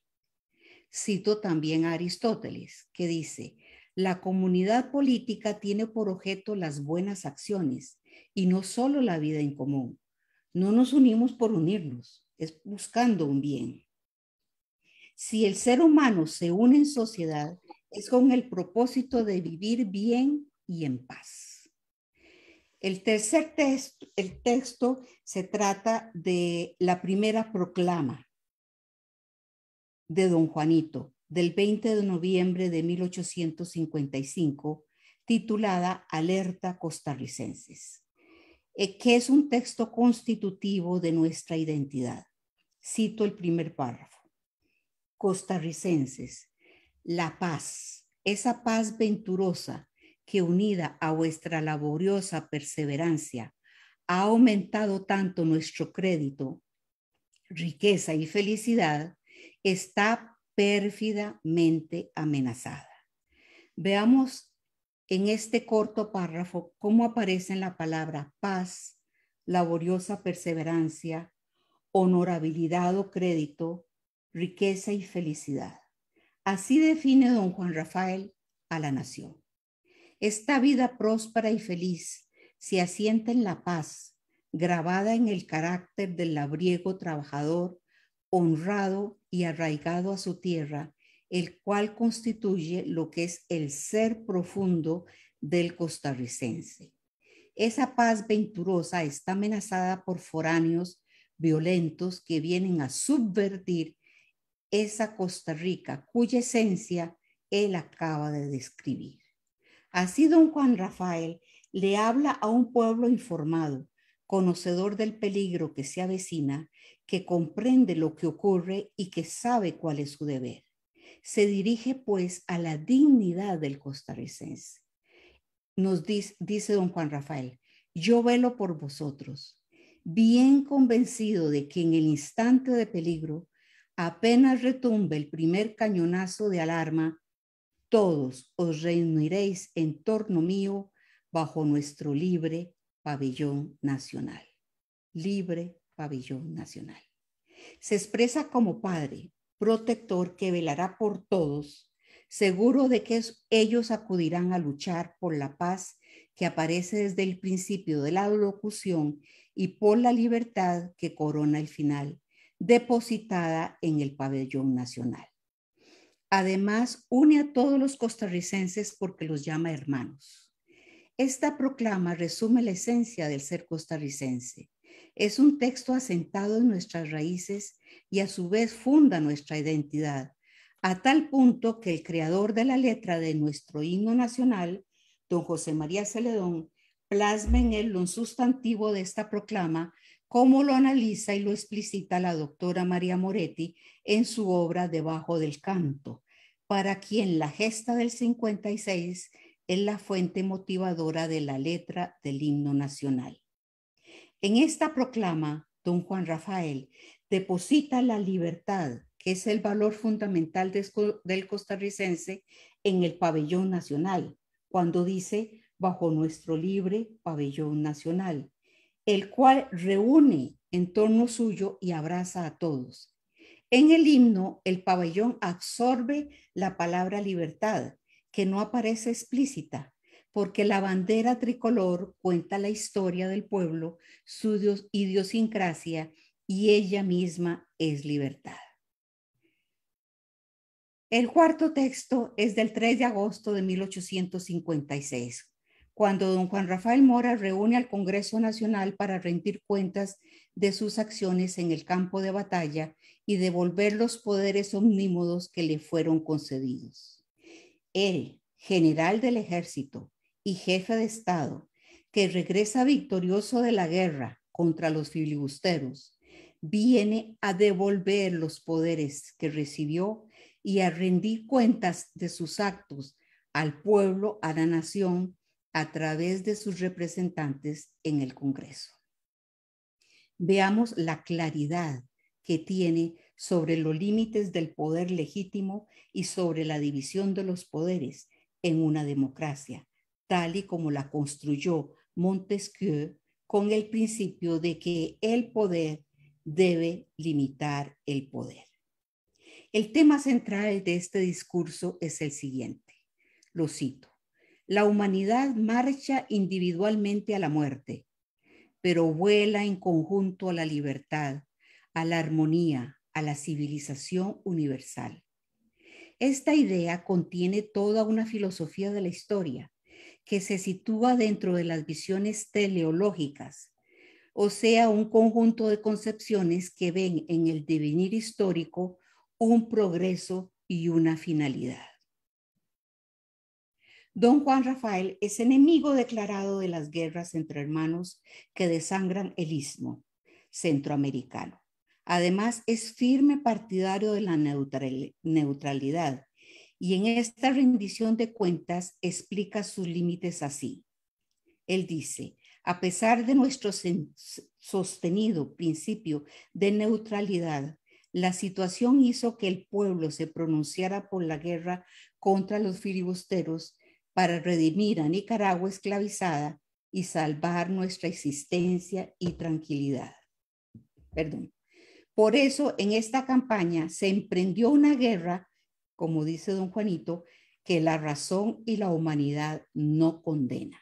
Cito también a Aristóteles, que dice, la comunidad política tiene por objeto las buenas acciones y no solo la vida en común. No nos unimos por unirnos, es buscando un bien. Si el ser humano se une en sociedad, es con el propósito de vivir bien y en paz. El tercer texto, el texto se trata de la primera proclama de don Juanito del 20 de noviembre de 1855, titulada Alerta Costarricenses, eh, que es un texto constitutivo de nuestra identidad. Cito el primer párrafo costarricenses, la paz, esa paz venturosa que unida a vuestra laboriosa perseverancia ha aumentado tanto nuestro crédito, riqueza y felicidad, está pérfidamente amenazada. Veamos en este corto párrafo cómo aparecen la palabra paz, laboriosa perseverancia, honorabilidad o crédito, riqueza y felicidad. Así define don Juan Rafael a la nación. Esta vida próspera y feliz se asienta en la paz, grabada en el carácter del labriego trabajador, honrado y arraigado a su tierra, el cual constituye lo que es el ser profundo del costarricense. Esa paz venturosa está amenazada por foráneos violentos que vienen a subvertir esa Costa Rica cuya esencia él acaba de describir. Así don Juan Rafael le habla a un pueblo informado, conocedor del peligro que se avecina, que comprende lo que ocurre y que sabe cuál es su deber. Se dirige pues a la dignidad del costarricense. Nos dice, dice don Juan Rafael, yo velo por vosotros, bien convencido de que en el instante de peligro apenas retumbe el primer cañonazo de alarma, todos os reuniréis en torno mío bajo nuestro libre pabellón nacional. Libre pabellón nacional. Se expresa como padre, protector que velará por todos, seguro de que ellos acudirán a luchar por la paz que aparece desde el principio de la locución y por la libertad que corona el final depositada en el pabellón nacional. Además, une a todos los costarricenses porque los llama hermanos. Esta proclama resume la esencia del ser costarricense. Es un texto asentado en nuestras raíces y a su vez funda nuestra identidad, a tal punto que el creador de la letra de nuestro himno nacional, don José María Celedón, plasma en él un sustantivo de esta proclama Cómo lo analiza y lo explicita la doctora María Moretti en su obra Debajo del Canto, para quien la gesta del 56 es la fuente motivadora de la letra del himno nacional. En esta proclama, don Juan Rafael deposita la libertad, que es el valor fundamental del costarricense, en el pabellón nacional, cuando dice, bajo nuestro libre pabellón nacional, el cual reúne en torno suyo y abraza a todos. En el himno, el pabellón absorbe la palabra libertad, que no aparece explícita, porque la bandera tricolor cuenta la historia del pueblo, su idiosincrasia, y ella misma es libertad. El cuarto texto es del 3 de agosto de 1856 cuando don Juan Rafael Mora reúne al Congreso Nacional para rendir cuentas de sus acciones en el campo de batalla y devolver los poderes omnímodos que le fueron concedidos. Él, general del ejército y jefe de Estado, que regresa victorioso de la guerra contra los filibusteros, viene a devolver los poderes que recibió y a rendir cuentas de sus actos al pueblo, a la nación a través de sus representantes en el Congreso. Veamos la claridad que tiene sobre los límites del poder legítimo y sobre la división de los poderes en una democracia, tal y como la construyó Montesquieu con el principio de que el poder debe limitar el poder. El tema central de este discurso es el siguiente. Lo cito. La humanidad marcha individualmente a la muerte, pero vuela en conjunto a la libertad, a la armonía, a la civilización universal. Esta idea contiene toda una filosofía de la historia que se sitúa dentro de las visiones teleológicas, o sea, un conjunto de concepciones que ven en el devenir histórico un progreso y una finalidad. Don Juan Rafael es enemigo declarado de las guerras entre hermanos que desangran el istmo centroamericano. Además, es firme partidario de la neutralidad y en esta rendición de cuentas explica sus límites así. Él dice, a pesar de nuestro sostenido principio de neutralidad, la situación hizo que el pueblo se pronunciara por la guerra contra los filibusteros para redimir a Nicaragua esclavizada y salvar nuestra existencia y tranquilidad. Perdón. Por eso en esta campaña se emprendió una guerra, como dice don Juanito, que la razón y la humanidad no condena.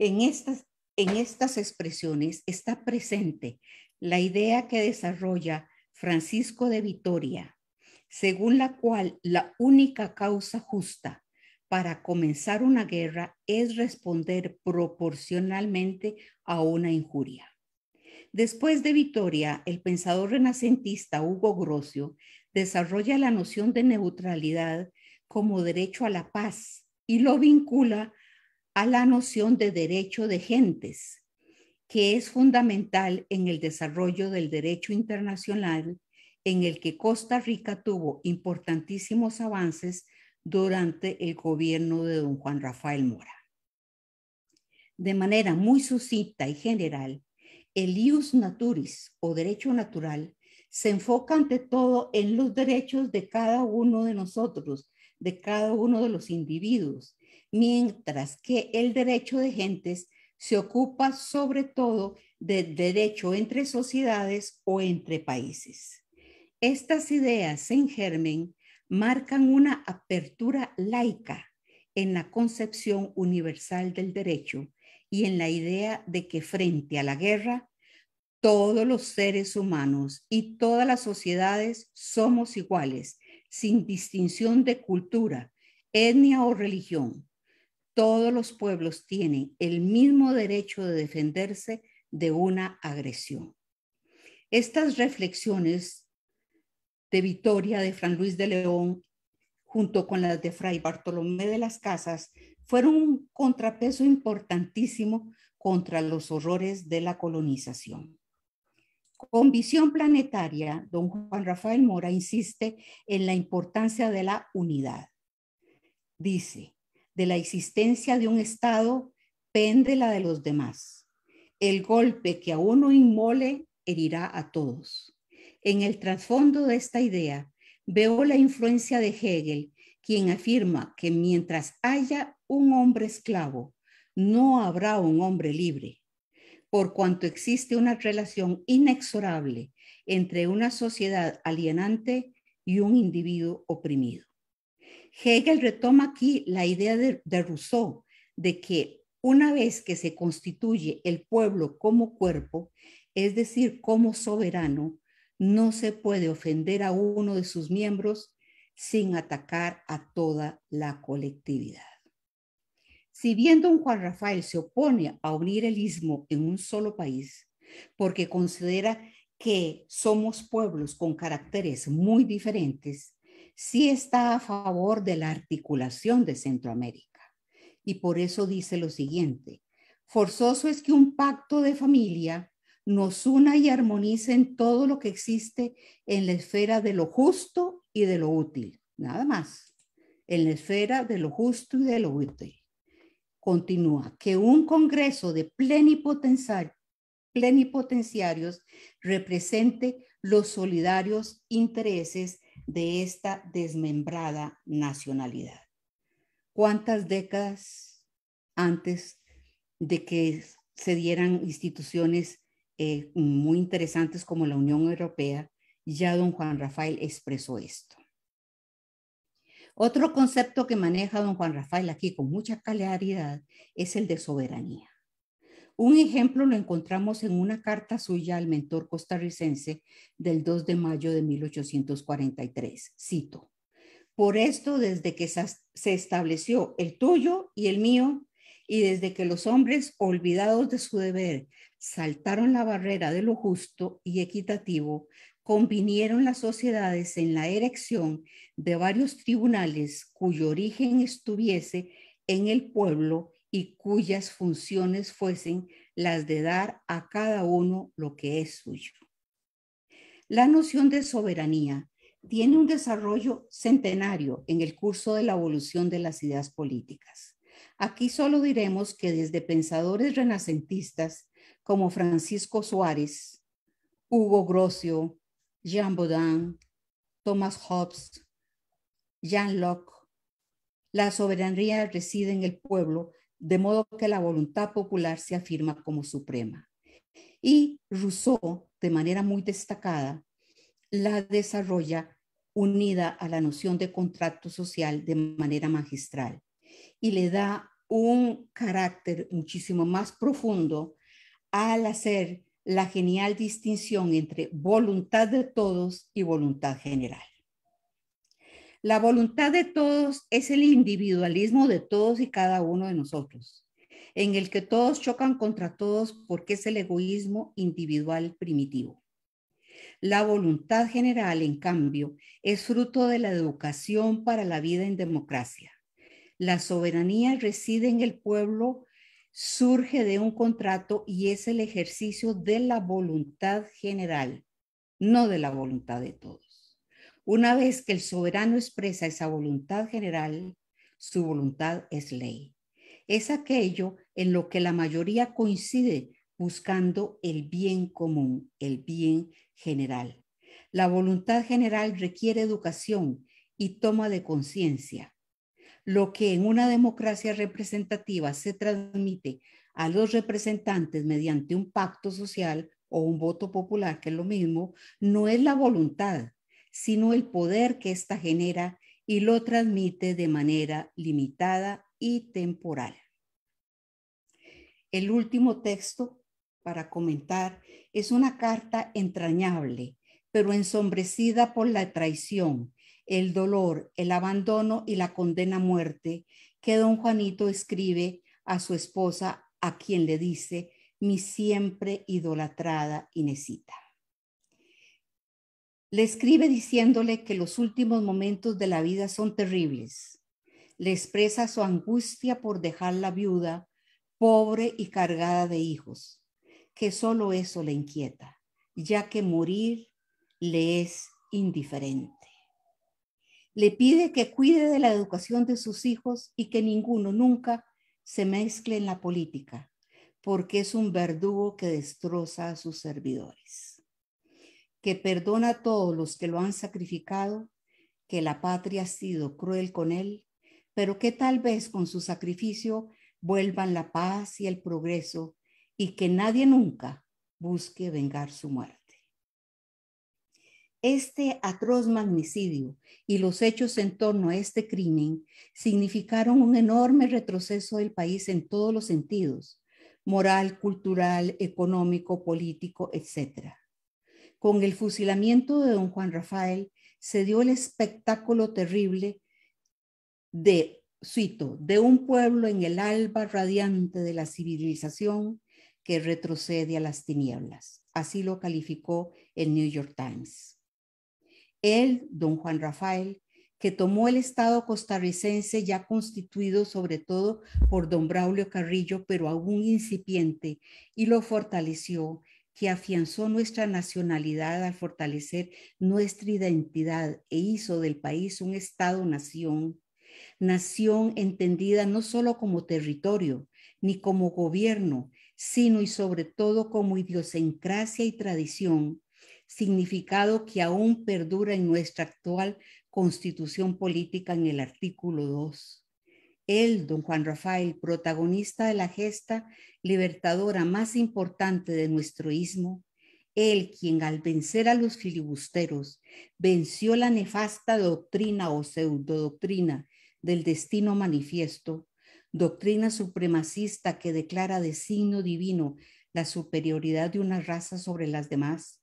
En estas, en estas expresiones está presente la idea que desarrolla Francisco de Vitoria, según la cual la única causa justa para comenzar una guerra es responder proporcionalmente a una injuria. Después de Vitoria, el pensador renacentista Hugo Grocio desarrolla la noción de neutralidad como derecho a la paz y lo vincula a la noción de derecho de gentes, que es fundamental en el desarrollo del derecho internacional en el que Costa Rica tuvo importantísimos avances durante el gobierno de don Juan Rafael Mora. De manera muy sucinta y general, el ius naturis o derecho natural se enfoca ante todo en los derechos de cada uno de nosotros, de cada uno de los individuos, mientras que el derecho de gentes se ocupa sobre todo del derecho entre sociedades o entre países. Estas ideas en germen marcan una apertura laica en la concepción universal del derecho y en la idea de que frente a la guerra, todos los seres humanos y todas las sociedades somos iguales, sin distinción de cultura, etnia o religión. Todos los pueblos tienen el mismo derecho de defenderse de una agresión. Estas reflexiones de Victoria, de Fran Luis de León, junto con las de Fray Bartolomé de las Casas, fueron un contrapeso importantísimo contra los horrores de la colonización. Con visión planetaria, don Juan Rafael Mora insiste en la importancia de la unidad. Dice, de la existencia de un Estado pende la de los demás. El golpe que a uno inmole herirá a todos. En el trasfondo de esta idea veo la influencia de Hegel, quien afirma que mientras haya un hombre esclavo, no habrá un hombre libre, por cuanto existe una relación inexorable entre una sociedad alienante y un individuo oprimido. Hegel retoma aquí la idea de, Rousseau de que una vez que se constituye el pueblo como cuerpo, es decir, como soberano, no se puede ofender a uno de sus miembros sin atacar a toda la colectividad. Si bien don Juan Rafael se opone a unir el istmo en un solo país, porque considera que somos pueblos con caracteres muy diferentes, sí está a favor de la articulación de Centroamérica. Y por eso dice lo siguiente, forzoso es que un pacto de familia nos una y armonice en todo lo que existe en la esfera de lo justo y de lo útil. Nada más. En la esfera de lo justo y de lo útil. Continúa. Que un congreso de plenipotenciarios represente los solidarios intereses de esta desmembrada nacionalidad. ¿Cuántas décadas antes de que se dieran instituciones eh, muy interesantes como la Unión Europea, ya don Juan Rafael expresó esto. Otro concepto que maneja don Juan Rafael aquí con mucha claridad es el de soberanía. Un ejemplo lo encontramos en una carta suya al mentor costarricense del 2 de mayo de 1843. Cito, por esto desde que se estableció el tuyo y el mío, y desde que los hombres olvidados de su deber saltaron la barrera de lo justo y equitativo, convinieron las sociedades en la erección de varios tribunales cuyo origen estuviese en el pueblo y cuyas funciones fuesen las de dar a cada uno lo que es suyo. La noción de soberanía tiene un desarrollo centenario en el curso de la evolución de las ideas políticas. Aquí solo diremos que desde pensadores renacentistas como Francisco Suárez, Hugo Grocio, Jean Baudin, Thomas Hobbes, Jean Locke. La soberanía reside en el pueblo, de modo que la voluntad popular se afirma como suprema. Y Rousseau, de manera muy destacada, la desarrolla unida a la noción de contrato social de manera magistral y le da un carácter muchísimo más profundo al hacer la genial distinción entre voluntad de todos y voluntad general. La voluntad de todos es el individualismo de todos y cada uno de nosotros, en el que todos chocan contra todos porque es el egoísmo individual primitivo. La voluntad general, en cambio, es fruto de la educación para la vida en democracia. La soberanía reside en el pueblo surge de un contrato y es el ejercicio de la voluntad general, no de la voluntad de todos. Una vez que el soberano expresa esa voluntad general, su voluntad es ley. Es aquello en lo que la mayoría coincide buscando el bien común, el bien general. La voluntad general requiere educación y toma de conciencia. Lo que en una democracia representativa se transmite a los representantes mediante un pacto social o un voto popular, que es lo mismo, no es la voluntad, sino el poder que ésta genera y lo transmite de manera limitada y temporal. El último texto para comentar es una carta entrañable, pero ensombrecida por la traición el dolor, el abandono y la condena a muerte que don Juanito escribe a su esposa, a quien le dice, mi siempre idolatrada Inesita. Le escribe diciéndole que los últimos momentos de la vida son terribles. Le expresa su angustia por dejar la viuda, pobre y cargada de hijos, que solo eso le inquieta, ya que morir le es indiferente le pide que cuide de la educación de sus hijos y que ninguno nunca se mezcle en la política, porque es un verdugo que destroza a sus servidores, que perdona a todos los que lo han sacrificado, que la patria ha sido cruel con él, pero que tal vez con su sacrificio vuelvan la paz y el progreso y que nadie nunca busque vengar su muerte. Este atroz magnicidio y los hechos en torno a este crimen significaron un enorme retroceso del país en todos los sentidos, moral, cultural, económico, político, etc. Con el fusilamiento de don Juan Rafael se dio el espectáculo terrible de, de un pueblo en el alba radiante de la civilización que retrocede a las tinieblas. Así lo calificó el New York Times. Él, don Juan Rafael, que tomó el Estado costarricense ya constituido sobre todo por don Braulio Carrillo, pero aún incipiente, y lo fortaleció, que afianzó nuestra nacionalidad al fortalecer nuestra identidad e hizo del país un Estado-nación, nación entendida no solo como territorio, ni como gobierno, sino y sobre todo como idiosincrasia y tradición, significado que aún perdura en nuestra actual constitución política en el artículo 2. Él, don Juan Rafael, protagonista de la gesta libertadora más importante de nuestro ismo, él quien al vencer a los filibusteros venció la nefasta doctrina o pseudodoctrina del destino manifiesto, doctrina supremacista que declara de signo divino la superioridad de una raza sobre las demás,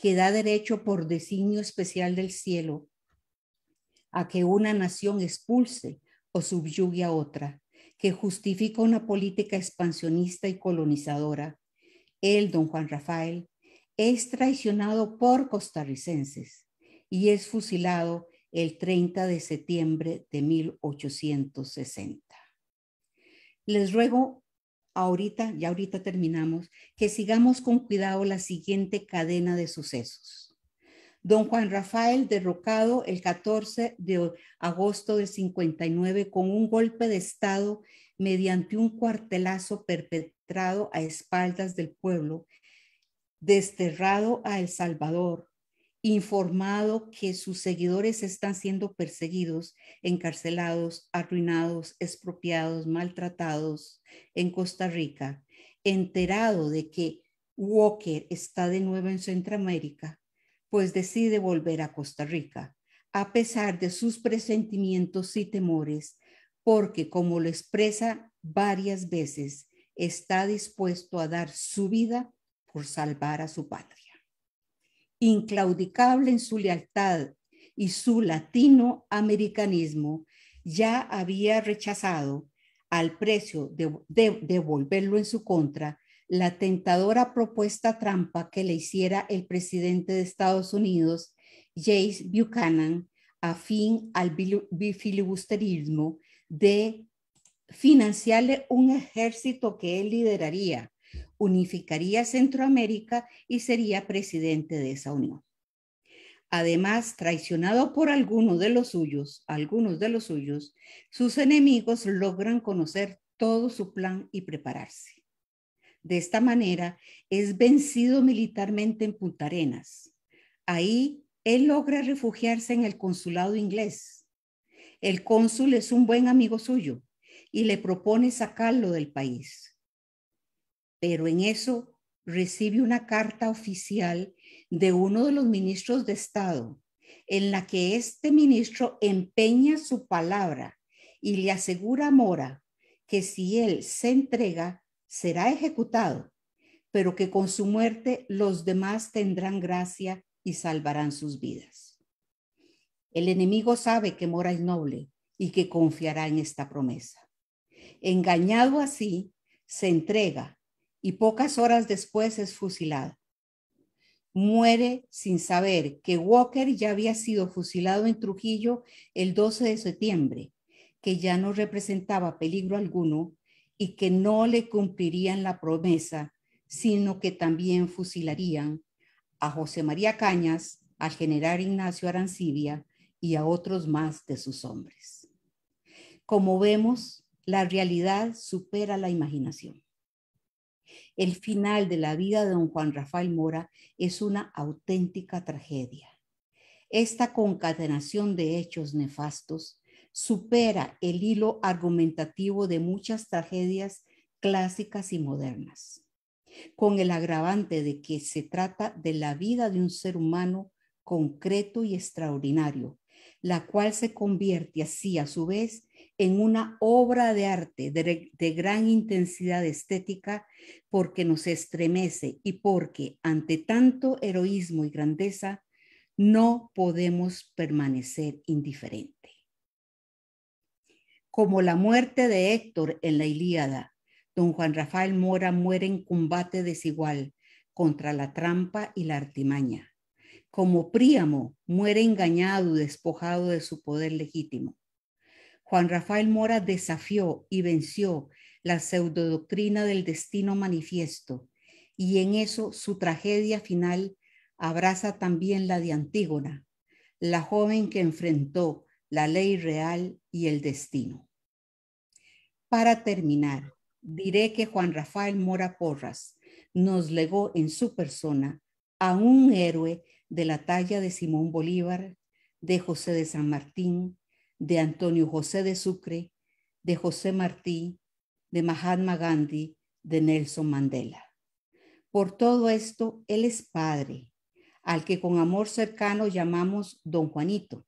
que da derecho por designio especial del cielo a que una nación expulse o subyugue a otra, que justifica una política expansionista y colonizadora. el don Juan Rafael, es traicionado por costarricenses y es fusilado el 30 de septiembre de 1860. Les ruego ahorita, ya ahorita terminamos, que sigamos con cuidado la siguiente cadena de sucesos. Don Juan Rafael derrocado el 14 de agosto de 59 con un golpe de Estado mediante un cuartelazo perpetrado a espaldas del pueblo, desterrado a El Salvador, informado que sus seguidores están siendo perseguidos, encarcelados, arruinados, expropiados, maltratados en Costa Rica, enterado de que Walker está de nuevo en Centroamérica, pues decide volver a Costa Rica, a pesar de sus presentimientos y temores, porque como lo expresa varias veces, está dispuesto a dar su vida por salvar a su patria inclaudicable en su lealtad y su latinoamericanismo, ya había rechazado, al precio de, devolverlo en su contra, la tentadora propuesta trampa que le hiciera el presidente de Estados Unidos, Jace Buchanan, a fin al filibusterismo de financiarle un ejército que él lideraría unificaría Centroamérica y sería presidente de esa unión. Además, traicionado por algunos de los suyos, algunos de los suyos, sus enemigos logran conocer todo su plan y prepararse. De esta manera, es vencido militarmente en Punta Arenas. Ahí, él logra refugiarse en el consulado inglés. El cónsul es un buen amigo suyo y le propone sacarlo del país pero en eso recibe una carta oficial de uno de los ministros de Estado, en la que este ministro empeña su palabra y le asegura a Mora que si él se entrega, será ejecutado, pero que con su muerte los demás tendrán gracia y salvarán sus vidas. El enemigo sabe que Mora es noble y que confiará en esta promesa. Engañado así, se entrega y pocas horas después es fusilado. Muere sin saber que Walker ya había sido fusilado en Trujillo el 12 de septiembre, que ya no representaba peligro alguno y que no le cumplirían la promesa, sino que también fusilarían a José María Cañas, al general Ignacio Arancibia y a otros más de sus hombres. Como vemos, la realidad supera la imaginación. El final de la vida de don Juan Rafael Mora es una auténtica tragedia. Esta concatenación de hechos nefastos supera el hilo argumentativo de muchas tragedias clásicas y modernas, con el agravante de que se trata de la vida de un ser humano concreto y extraordinario, la cual se convierte así a su vez en una obra de arte de, gran intensidad estética porque nos estremece y porque ante tanto heroísmo y grandeza no podemos permanecer indiferente. Como la muerte de Héctor en la Ilíada, don Juan Rafael Mora muere en combate desigual contra la trampa y la artimaña. Como Príamo muere engañado y despojado de su poder legítimo Juan Rafael Mora desafió y venció la pseudodoctrina del destino manifiesto, y en eso su tragedia final abraza también la de Antígona, la joven que enfrentó la ley real y el destino. Para terminar, diré que Juan Rafael Mora Porras nos legó en su persona a un héroe de la talla de Simón Bolívar, de José de San Martín, de Antonio José de Sucre, de José Martí, de Mahatma Gandhi, de Nelson Mandela. Por todo esto, él es padre, al que con amor cercano llamamos don Juanito.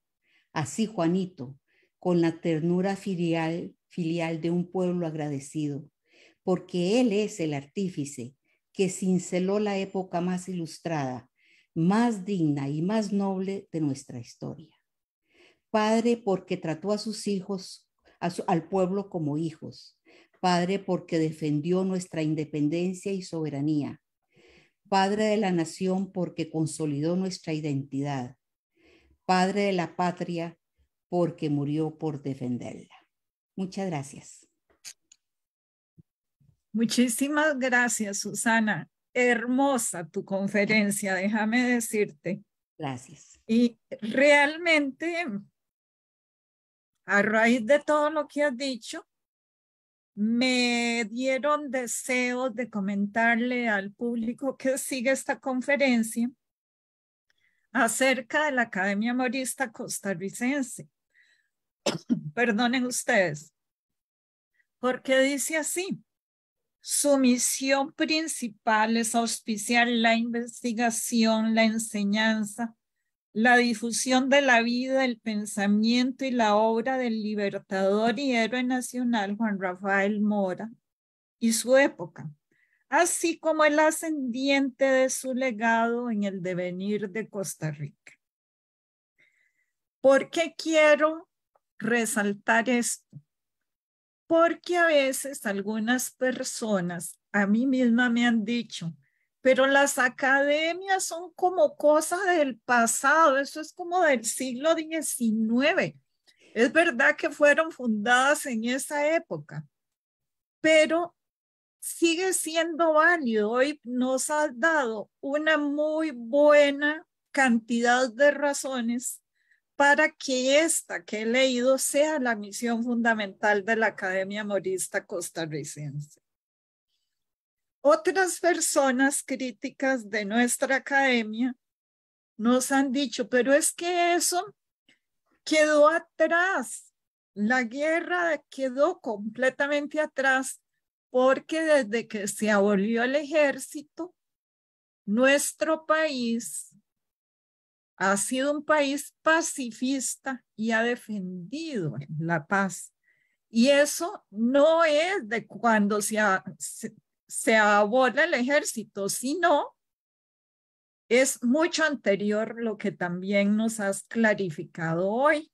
Así Juanito, con la ternura filial, filial de un pueblo agradecido, porque él es el artífice que cinceló la época más ilustrada, más digna y más noble de nuestra historia. Padre, porque trató a sus hijos, al pueblo como hijos. Padre, porque defendió nuestra independencia y soberanía. Padre de la nación, porque consolidó nuestra identidad. Padre de la patria, porque murió por defenderla. Muchas gracias. Muchísimas gracias, Susana. Hermosa tu conferencia, déjame decirte. Gracias. Y realmente a raíz de todo lo que has dicho, me dieron deseos de comentarle al público que sigue esta conferencia acerca de la Academia Morista Costarricense. Perdonen ustedes, porque dice así, su misión principal es auspiciar la investigación, la enseñanza la difusión de la vida, el pensamiento y la obra del libertador y héroe nacional Juan Rafael Mora y su época, así como el ascendiente de su legado en el devenir de Costa Rica. ¿Por qué quiero resaltar esto? Porque a veces algunas personas a mí misma me han dicho, pero las academias son como cosas del pasado, eso es como del siglo XIX. Es verdad que fueron fundadas en esa época, pero sigue siendo válido. Hoy nos ha dado una muy buena cantidad de razones para que esta que he leído sea la misión fundamental de la Academia Morista Costarricense. Otras personas críticas de nuestra academia nos han dicho, pero es que eso quedó atrás, la guerra quedó completamente atrás porque desde que se abolió el ejército, nuestro país ha sido un país pacifista y ha defendido la paz. Y eso no es de cuando se, ha se aborda el ejército, si no, es mucho anterior lo que también nos has clarificado hoy.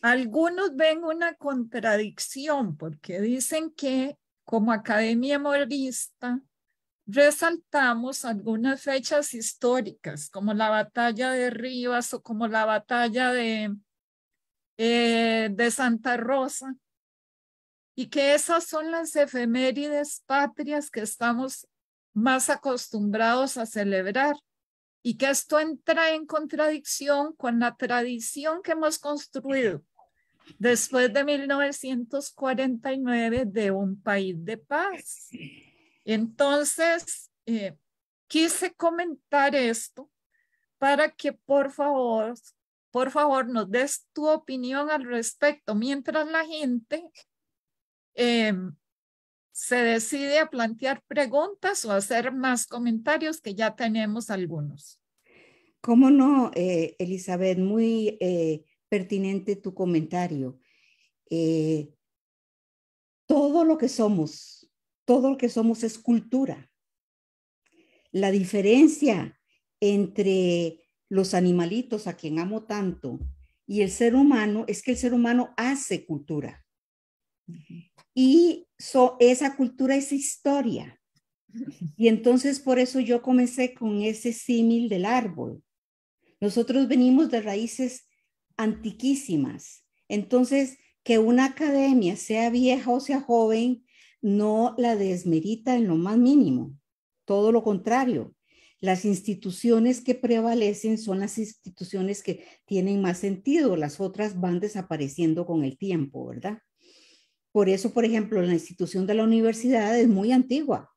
Algunos ven una contradicción porque dicen que como Academia Morista resaltamos algunas fechas históricas como la batalla de Rivas o como la batalla de, eh, de Santa Rosa, y que esas son las efemérides patrias que estamos más acostumbrados a celebrar y que esto entra en contradicción con la tradición que hemos construido después de 1949 de un país de paz. Entonces, eh, quise comentar esto para que por favor, por favor nos des tu opinión al respecto, mientras la gente Em, se decide a plantear preguntas o hacer más comentarios que ya tenemos algunos. ¿Cómo no, eh, Elizabeth? Muy eh, pertinente tu comentario. Eh, todo lo que somos, todo lo que somos es cultura. La diferencia entre los animalitos a quien amo tanto y el ser humano es que el ser humano hace cultura y so, esa cultura es historia. Y entonces por eso yo comencé con ese símil del árbol. Nosotros venimos de raíces antiquísimas. Entonces, que una academia, sea vieja o sea joven, no la desmerita en lo más mínimo. Todo lo contrario. Las instituciones que prevalecen son las instituciones que tienen más sentido. Las otras van desapareciendo con el tiempo, ¿verdad? Por eso, por ejemplo, la institución de la universidad es muy antigua.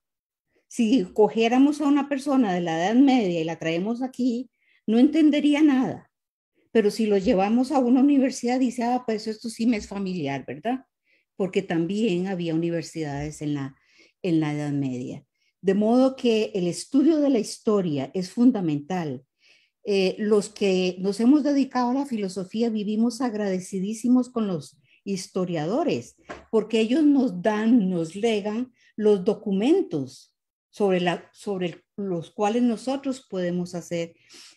Si cogiéramos a una persona de la Edad Media y la traemos aquí, no entendería nada. Pero si lo llevamos a una universidad, dice, ah, pues esto sí me es familiar, ¿verdad? Porque también había universidades en la, en la Edad Media. De modo que el estudio de la historia es fundamental. Eh, los que nos hemos dedicado a la filosofía vivimos agradecidísimos con los historiadores, porque ellos nos dan, nos legan los documentos sobre, la, sobre los cuales nosotros podemos hacer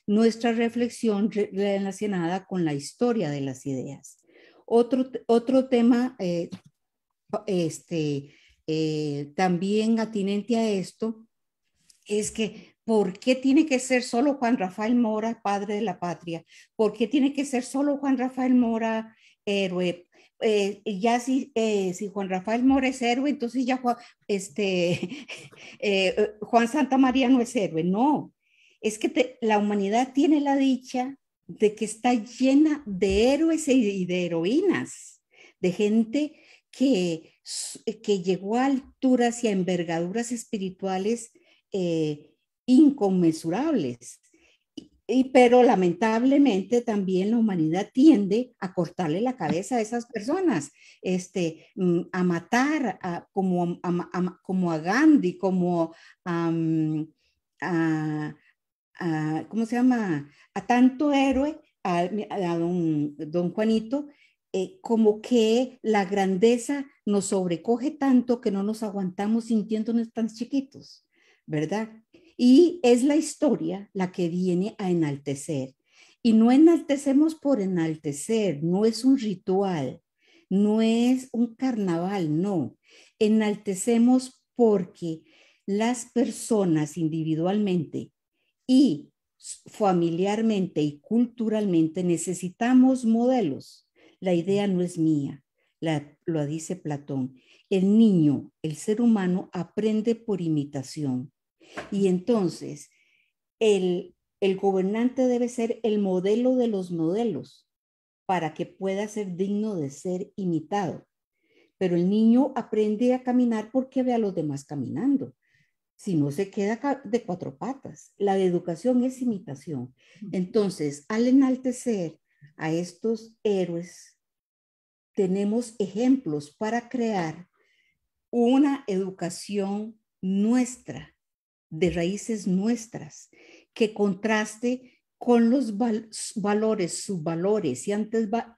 nuestra reflexión relacionada con la historia de las ideas. Otro, otro tema eh, este, eh, también atinente a esto es que ¿por qué tiene que ser solo Juan Rafael Mora padre de la patria? ¿Por qué tiene que ser solo Juan Rafael Mora héroe? Eh, ya si, eh, si, Juan Rafael Mora es héroe, entonces ya Juan, este, eh, Juan Santa María no es héroe. No, es que la humanidad tiene la dicha de que está llena de héroes y de heroínas, de gente que, que llegó a alturas y a envergaduras espirituales inconmensurables. Y, pero lamentablemente también la humanidad tiende a cortarle la cabeza a esas personas, este, mm, a matar a, como, a, como a Gandhi, como mm, a, ¿cómo se llama? A tanto héroe, a, don, don Juanito, eh, como que la grandeza nos sobrecoge tanto que no nos aguantamos sintiéndonos tan chiquitos, ¿verdad? Y es la historia la que viene a enaltecer. Y no enaltecemos por enaltecer, no es un ritual, no es un carnaval, no. Enaltecemos porque las personas individualmente y familiarmente y culturalmente necesitamos modelos. La idea no es mía, lo dice Platón. El niño, el ser humano, aprende por imitación. Y entonces, el, gobernante debe ser el modelo de los modelos para que pueda ser digno de ser imitado. Pero el niño aprende a caminar porque ve a los demás caminando. Si no, se queda de cuatro patas. La educación es imitación. Entonces, al enaltecer a estos héroes, tenemos ejemplos para crear una educación nuestra de raíces nuestras que contraste con los valores, subvalores y,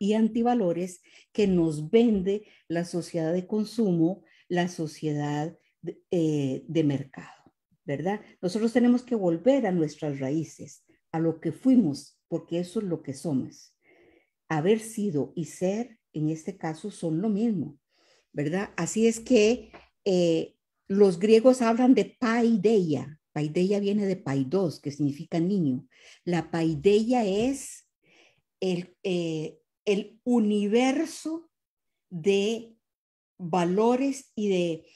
y antivalores que nos vende la sociedad de consumo, la sociedad eh, de, mercado, ¿verdad? Nosotros tenemos que volver a nuestras raíces, a lo que fuimos, porque eso es lo que somos. Haber sido y ser, en este caso, son lo mismo, ¿verdad? Así es que eh, los griegos hablan de paideia. Paideia viene de paidos, que significa niño. La paideia es el, eh, el universo de valores y de,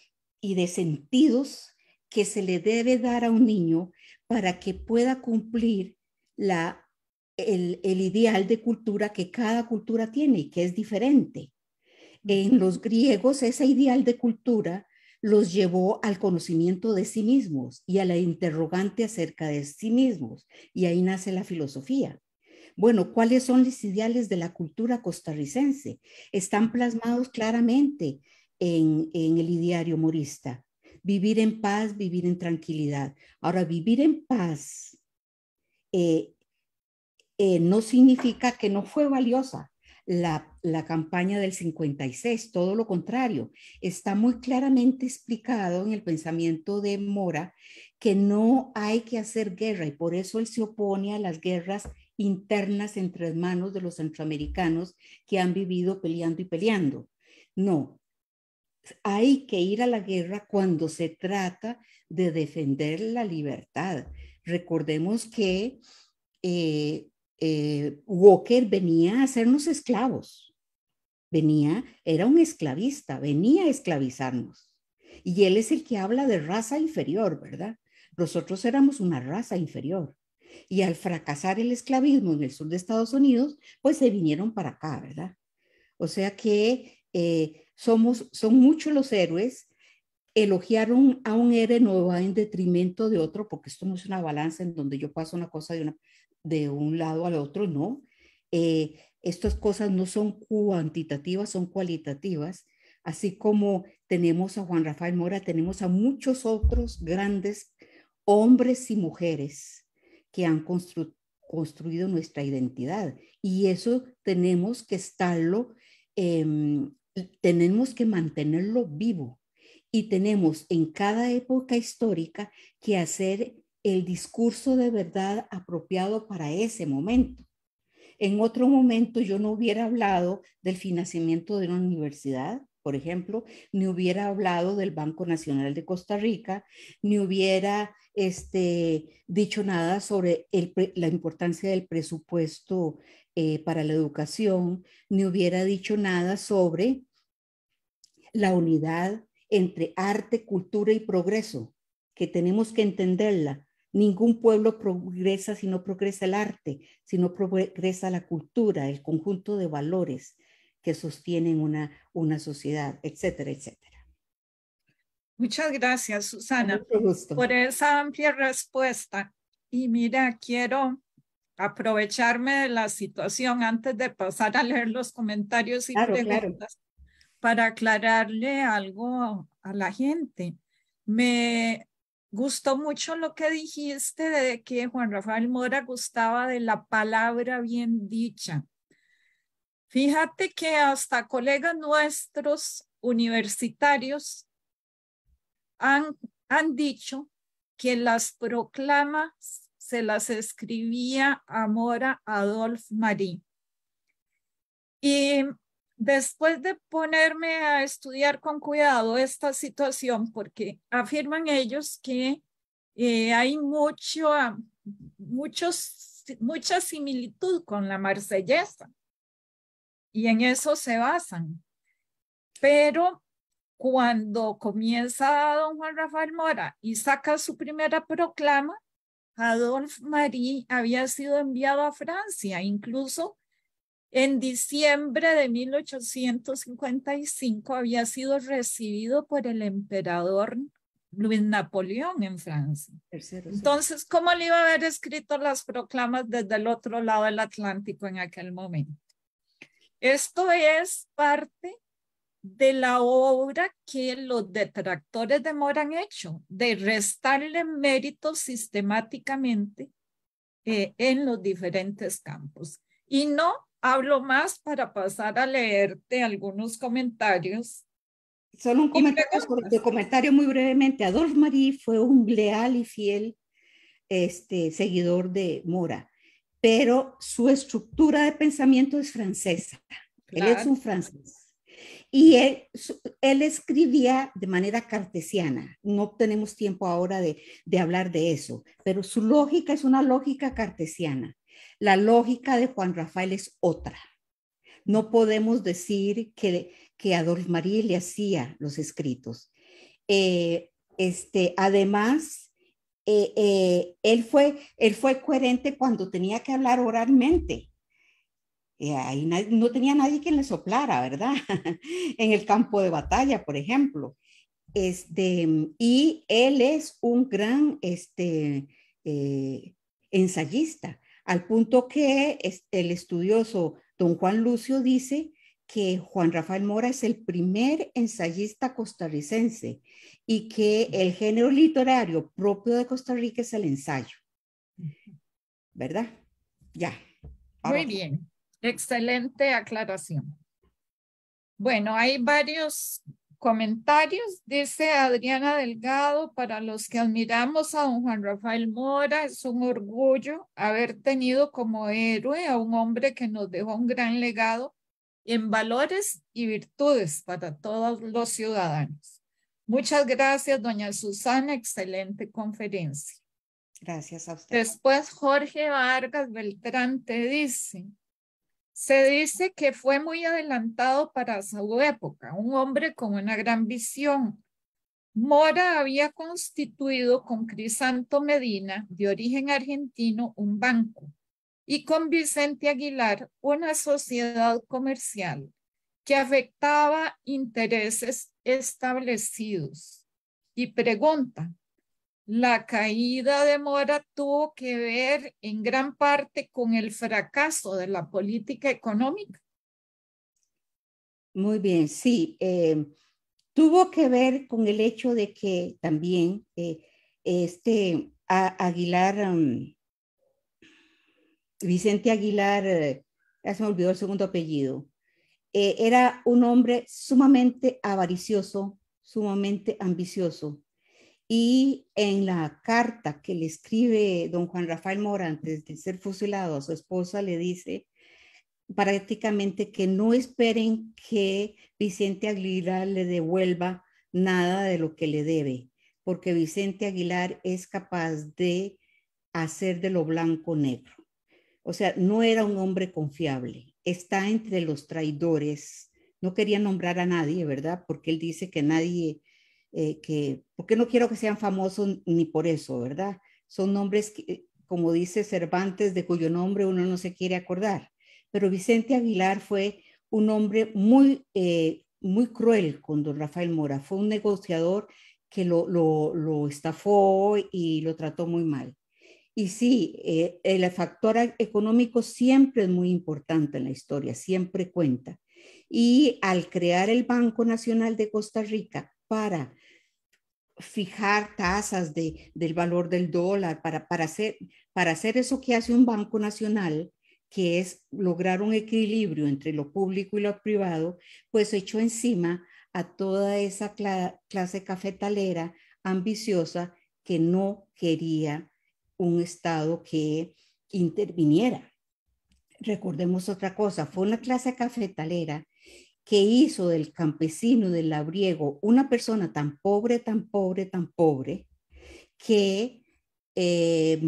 y de sentidos que se le debe dar a un niño para que pueda cumplir la, el, el ideal de cultura que cada cultura tiene y que es diferente. En los griegos ese ideal de cultura los llevó al conocimiento de sí mismos y a la interrogante acerca de sí mismos. Y ahí nace la filosofía. Bueno, ¿cuáles son los ideales de la cultura costarricense? Están plasmados claramente en, el ideario morista. Vivir en paz, vivir en tranquilidad. Ahora, vivir en paz eh, eh, no significa que no fue valiosa la, campaña del 56, todo lo contrario. Está muy claramente explicado en el pensamiento de Mora que no hay que hacer guerra y por eso él se opone a las guerras internas entre manos de los centroamericanos que han vivido peleando y peleando. No, hay que ir a la guerra cuando se trata de defender la libertad. Recordemos que eh, eh, Walker venía a hacernos esclavos. Venía, era un esclavista, venía a esclavizarnos. Y él es el que habla de raza inferior, ¿verdad? Nosotros éramos una raza inferior. Y al fracasar el esclavismo en el sur de Estados Unidos, pues se vinieron para acá, ¿verdad? O sea que eh, somos, son muchos los héroes. Elogiaron a un héroe no va en detrimento de otro, porque esto no es una balanza en donde yo paso una cosa de una, de un lado al otro, no. Eh, estas cosas no son cuantitativas, son cualitativas. Así como tenemos a Juan Rafael Mora, tenemos a muchos otros grandes hombres y mujeres que han construido nuestra identidad. Y eso tenemos que estarlo, em, tenemos que mantenerlo vivo. Y tenemos en cada época histórica que hacer el discurso de verdad apropiado para ese momento. En otro momento yo no hubiera hablado del financiamiento de una universidad, por ejemplo, ni hubiera hablado del Banco Nacional de Costa Rica, ni hubiera este, dicho nada sobre la importancia del presupuesto eh, para la educación, ni hubiera dicho nada sobre la unidad entre arte, cultura y progreso, que tenemos que entenderla Ningún pueblo progresa si no progresa el arte, si no progresa la cultura, el conjunto de valores que sostienen una, una sociedad, etcétera, etcétera. Muchas gracias, Susana, por esa amplia respuesta. Y mira, quiero aprovecharme de la situación antes de pasar a leer los comentarios y preguntas para aclararle algo a la gente. Me gustó mucho lo que dijiste de que Juan Rafael Mora gustaba de la palabra bien dicha. Fíjate que hasta colegas nuestros universitarios han, dicho que las proclamas se las escribía a Mora Adolf Marí. Y después de ponerme a estudiar con cuidado esta situación, porque afirman ellos que eh, hay mucho, muchos, mucha similitud con la marsellesa y en eso se basan. Pero cuando comienza don Juan Rafael Mora y saca su primera proclama, Adolf Marie había sido enviado a Francia, incluso en diciembre de 1855 había sido recibido por el emperador Luis Napoleón en Francia. Entonces, ¿cómo le iba a haber escrito las proclamas desde el otro lado del Atlántico en aquel momento? Esto es parte de la obra que los detractores de Mora han hecho, de restarle mérito sistemáticamente eh, en los diferentes campos. Y no hablo más para pasar a leerte algunos comentarios. Solo un comentario, comentario muy brevemente. Adolf Marí fue un leal y fiel este, seguidor de Mora, pero su estructura de pensamiento es francesa. Él es un francés. Y él, escribía de manera cartesiana. No tenemos tiempo ahora de, de hablar de eso, pero su lógica es una lógica cartesiana. La lógica de Juan Rafael es otra. No podemos decir que, que Adolf María le hacía los escritos. Eh, este, además, eh, eh, él, fue, coherente cuando tenía que hablar oralmente. no tenía nadie quien le soplara, ¿verdad? en el campo de batalla, por ejemplo. Este, y él es un gran este, ensayista al punto que el estudioso don Juan Lucio dice que Juan Rafael Mora es el primer ensayista costarricense y que el género literario propio de Costa Rica es el ensayo. ¿Verdad? Ya. Muy bien. Excelente aclaración. Bueno, hay varios Comentarios, dice Adriana Delgado, para los que admiramos a don Juan Rafael Mora, es un orgullo haber tenido como héroe a un hombre que nos dejó un gran legado en valores y virtudes para todos los ciudadanos. Muchas gracias, doña Susana, excelente conferencia. Gracias a usted. Después Jorge Vargas Beltrán te dice, se dice que fue muy adelantado para su época, un hombre con una gran visión. Mora había constituido con Crisanto Medina, de origen argentino, un banco y con Vicente Aguilar una sociedad comercial que afectaba intereses establecidos. Y pregunta, la caída de Mora tuvo que ver en gran parte con el fracaso de la política económica. Muy bien, sí. Eh, tuvo que ver con el hecho de que también eh, este Aguilar, mm, Vicente Aguilar, eh, ya se me olvidó el segundo apellido, era un hombre sumamente avaricioso, sumamente ambicioso y en la carta que le escribe don Juan Rafael Mora antes de ser fusilado a su esposa, le dice prácticamente que no esperen que Vicente Aguilar le devuelva nada de lo que le debe, porque Vicente Aguilar es capaz de hacer de lo blanco negro. O sea, no era un hombre confiable, está entre los traidores. No quería nombrar a nadie, ¿verdad? Porque él dice que nadie eh, que, porque no quiero que sean famosos ni por eso, ¿verdad? Son nombres que, eh, como dice Cervantes, de cuyo nombre uno no se quiere acordar. Pero Vicente Aguilar fue un hombre muy, eh, muy cruel con don Rafael Mora. Fue un negociador que lo, lo, lo estafó y lo trató muy mal. Y sí, el factor económico siempre es muy importante en la historia, siempre cuenta. Y al crear el Banco Nacional de Costa Rica para fijar tasas del valor del dólar, para, para, hacer, para hacer eso que hace un Banco Nacional, que es lograr un equilibrio entre lo público y lo privado, pues echó encima a toda esa clase cafetalera ambiciosa que no quería un Estado que interviniera. Recordemos otra cosa, fue una clase cafetalera que hizo del campesino, del labriego, una persona tan pobre, tan pobre, tan pobre, que eh,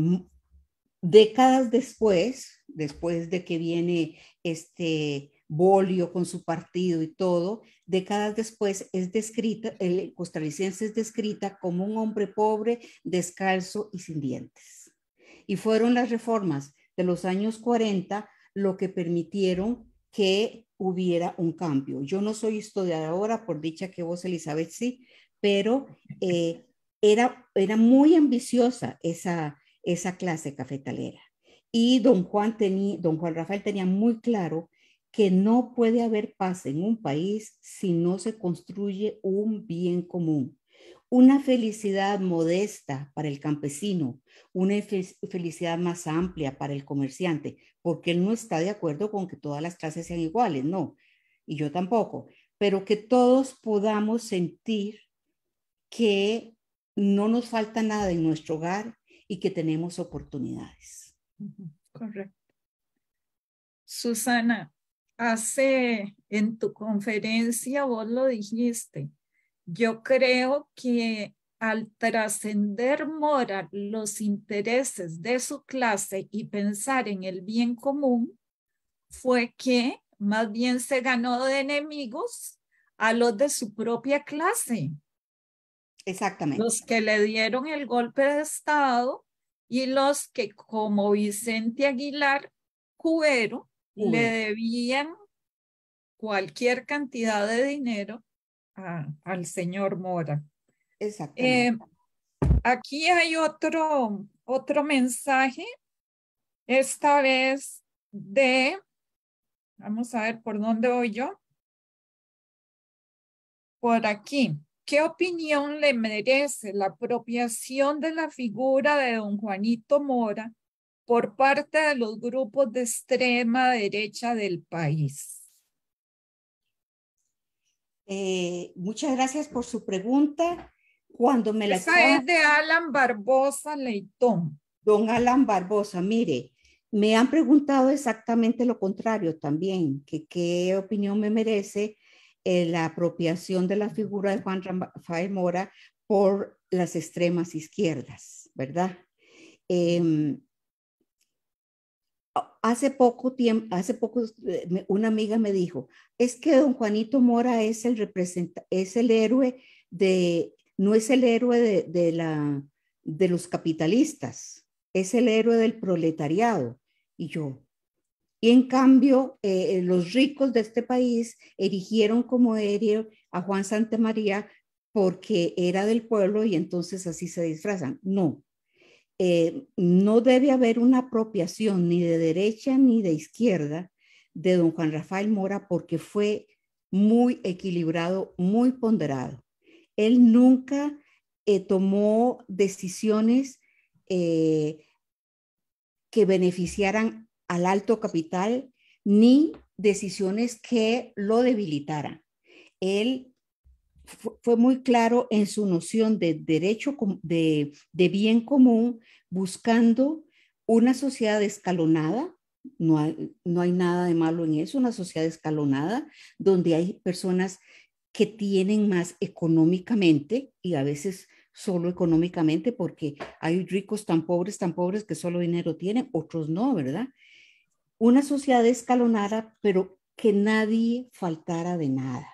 décadas después, después de que viene este Bolio con su partido y todo, décadas después es descrita, el costarricense es descrita como un hombre pobre, descalzo y sin dientes. Y fueron las reformas de los años 40 lo que permitieron que hubiera un cambio. Yo no soy historiadora, por dicha que vos, Elizabeth, sí, pero eh, era, era muy ambiciosa esa, esa clase cafetalera. Y don Juan, tení, don Juan Rafael tenía muy claro que no puede haber paz en un país si no se construye un bien común una felicidad modesta para el campesino, una felicidad más amplia para el comerciante, porque él no está de acuerdo con que todas las clases sean iguales, no, y yo tampoco, pero que todos podamos sentir que no nos falta nada en nuestro hogar y que tenemos oportunidades. Correcto. Susana, hace en tu conferencia vos lo dijiste, yo creo que al trascender Mora los intereses de su clase y pensar en el bien común, fue que más bien se ganó de enemigos a los de su propia clase. Exactamente. Los que le dieron el golpe de Estado y los que, como Vicente Aguilar cuero, le debían cualquier cantidad de dinero al señor Mora. Exacto. Em, aquí hay otro, otro mensaje, esta vez de, vamos a ver por dónde voy yo. Por aquí. ¿Qué opinión le merece la apropiación de la figura de don Juanito Mora por parte de los grupos de extrema derecha del país? Eh, muchas gracias por su pregunta. Cuando me Esa es de Alan Barbosa Leitón. Don Alan Barbosa, mire, me han preguntado exactamente lo contrario también, que qué opinión me merece eh, la apropiación de la figura de Juan Rafael Mora por las extremas izquierdas, ¿verdad? Em, hace poco tiempo, hace poco eh, una amiga me dijo, es que don Juanito Mora es el representa, es el héroe de, no es el héroe de, la, de los capitalistas, es el héroe del proletariado. Y yo, y en cambio, eh, los ricos de este país erigieron como héroe a Juan Santamaría porque era del pueblo y entonces así se disfrazan. No, eh, no debe haber una apropiación ni de derecha ni de izquierda de don Juan Rafael Mora porque fue muy equilibrado, muy ponderado. Él nunca eh, tomó decisiones eh, que beneficiaran al alto capital ni decisiones que lo debilitaran. Él fue muy claro en su noción de derecho de, bien común, buscando una sociedad escalonada, no no hay, nada de malo en eso, una sociedad escalonada donde hay personas que tienen más económicamente y a veces solo económicamente porque hay ricos tan pobres, tan pobres que solo dinero tienen, otros no, ¿verdad? Una sociedad escalonada, pero que nadie faltara de nada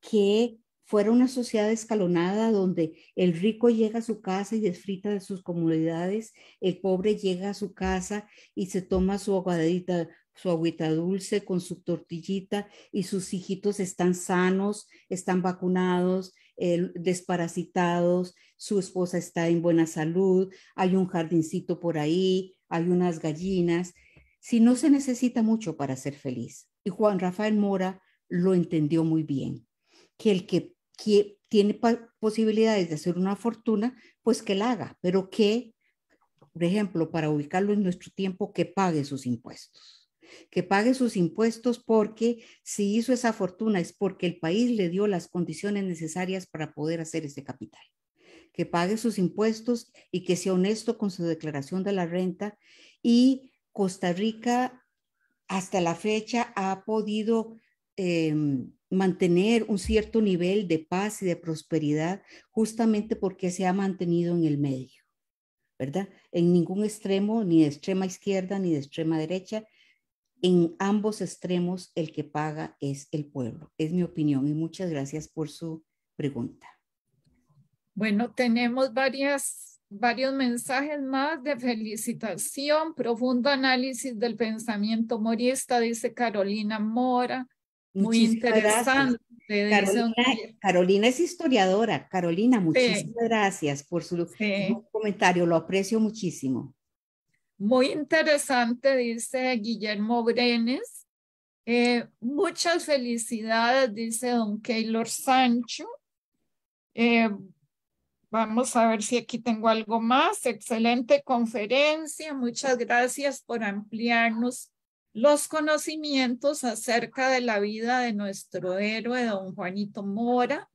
que fuera una sociedad escalonada donde el rico llega a su casa y desfrita de sus comodidades, el pobre llega a su casa y se toma su aguadita, su agüita dulce con su tortillita y sus hijitos están sanos, están vacunados, desparasitados, su esposa está en buena salud, hay un jardincito por ahí, hay unas gallinas. Si no se necesita mucho para ser feliz. Y Juan Rafael Mora lo entendió muy bien que el que, tiene posibilidades de hacer una fortuna, pues que la haga, pero que, por ejemplo, para ubicarlo en nuestro tiempo, que pague sus impuestos que pague sus impuestos porque si hizo esa fortuna es porque el país le dio las condiciones necesarias para poder hacer ese capital. Que pague sus impuestos y que sea honesto con su declaración de la renta. Y Costa Rica hasta la fecha ha podido em, mantener un cierto nivel de paz y de prosperidad justamente porque se ha mantenido en el medio, ¿verdad? En ningún extremo, ni de extrema izquierda ni de extrema derecha, en ambos extremos el que paga es el pueblo. Es mi opinión y muchas gracias por su pregunta. Bueno, tenemos varias, varios mensajes más de felicitación, profundo análisis del pensamiento morista, dice Carolina Mora. Muy interesante. Carolina, es historiadora. Carolina, muchísimas gracias por su comentario. Lo aprecio muchísimo. Muy interesante, dice Guillermo Brenes. Eh, muchas felicidades, dice don Keylor Sancho. Eh, vamos a ver si aquí tengo algo más. Excelente conferencia. Muchas gracias por ampliarnos los conocimientos acerca de la vida de nuestro héroe, don Juanito Mora,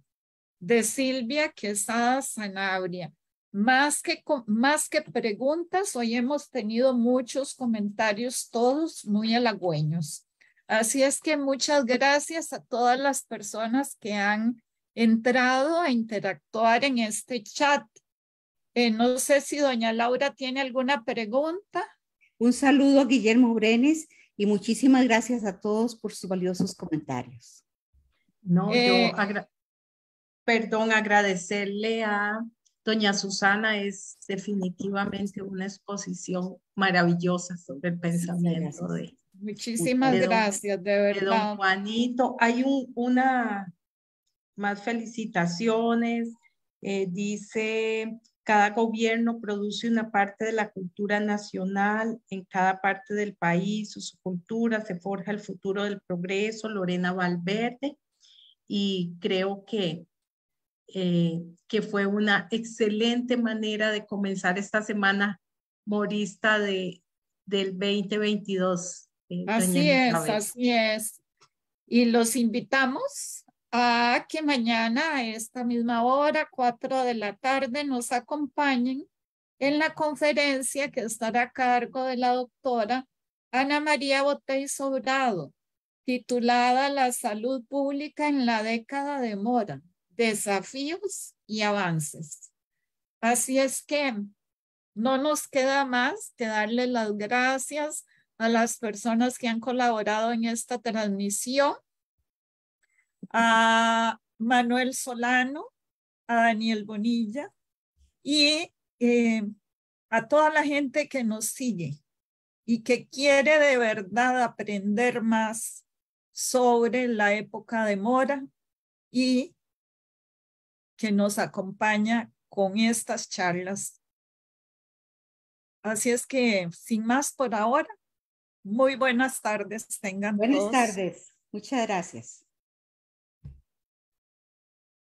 de Silvia Quesada Sanabria. Más que, más que preguntas, hoy hemos tenido muchos comentarios, todos muy halagüeños. Así es que muchas gracias a todas las personas que han entrado a interactuar en este chat. Eh, no sé si doña Laura tiene alguna pregunta. Un saludo Guillermo Brenes y muchísimas gracias a todos por sus valiosos comentarios. No, yo eh, perdón, agradecerle a doña Susana, es definitivamente una exposición maravillosa sobre el pensamiento de... Muchísimas gracias, de verdad. De don Juanito, hay una, más felicitaciones, eh, dice cada gobierno produce una parte de la cultura nacional en cada parte del país su cultura, se forja el futuro del progreso, Lorena Valverde, y creo que, eh, que fue una excelente manera de comenzar esta semana morista de, del 2022. Eh, así es, así es. Y los invitamos a que mañana a esta misma hora, cuatro de la tarde, nos acompañen en la conferencia que estará a cargo de la doctora Ana María Botey Sobrado, titulada La salud pública en la década de Mora, desafíos y avances. Así es que no nos queda más que darle las gracias a las personas que han colaborado en esta transmisión a Manuel Solano, a Daniel Bonilla y eh, a toda la gente que nos sigue y que quiere de verdad aprender más sobre la época de Mora y que nos acompaña con estas charlas. Así es que, sin más por ahora, muy buenas tardes tengan. Buenas tardes, muchas gracias.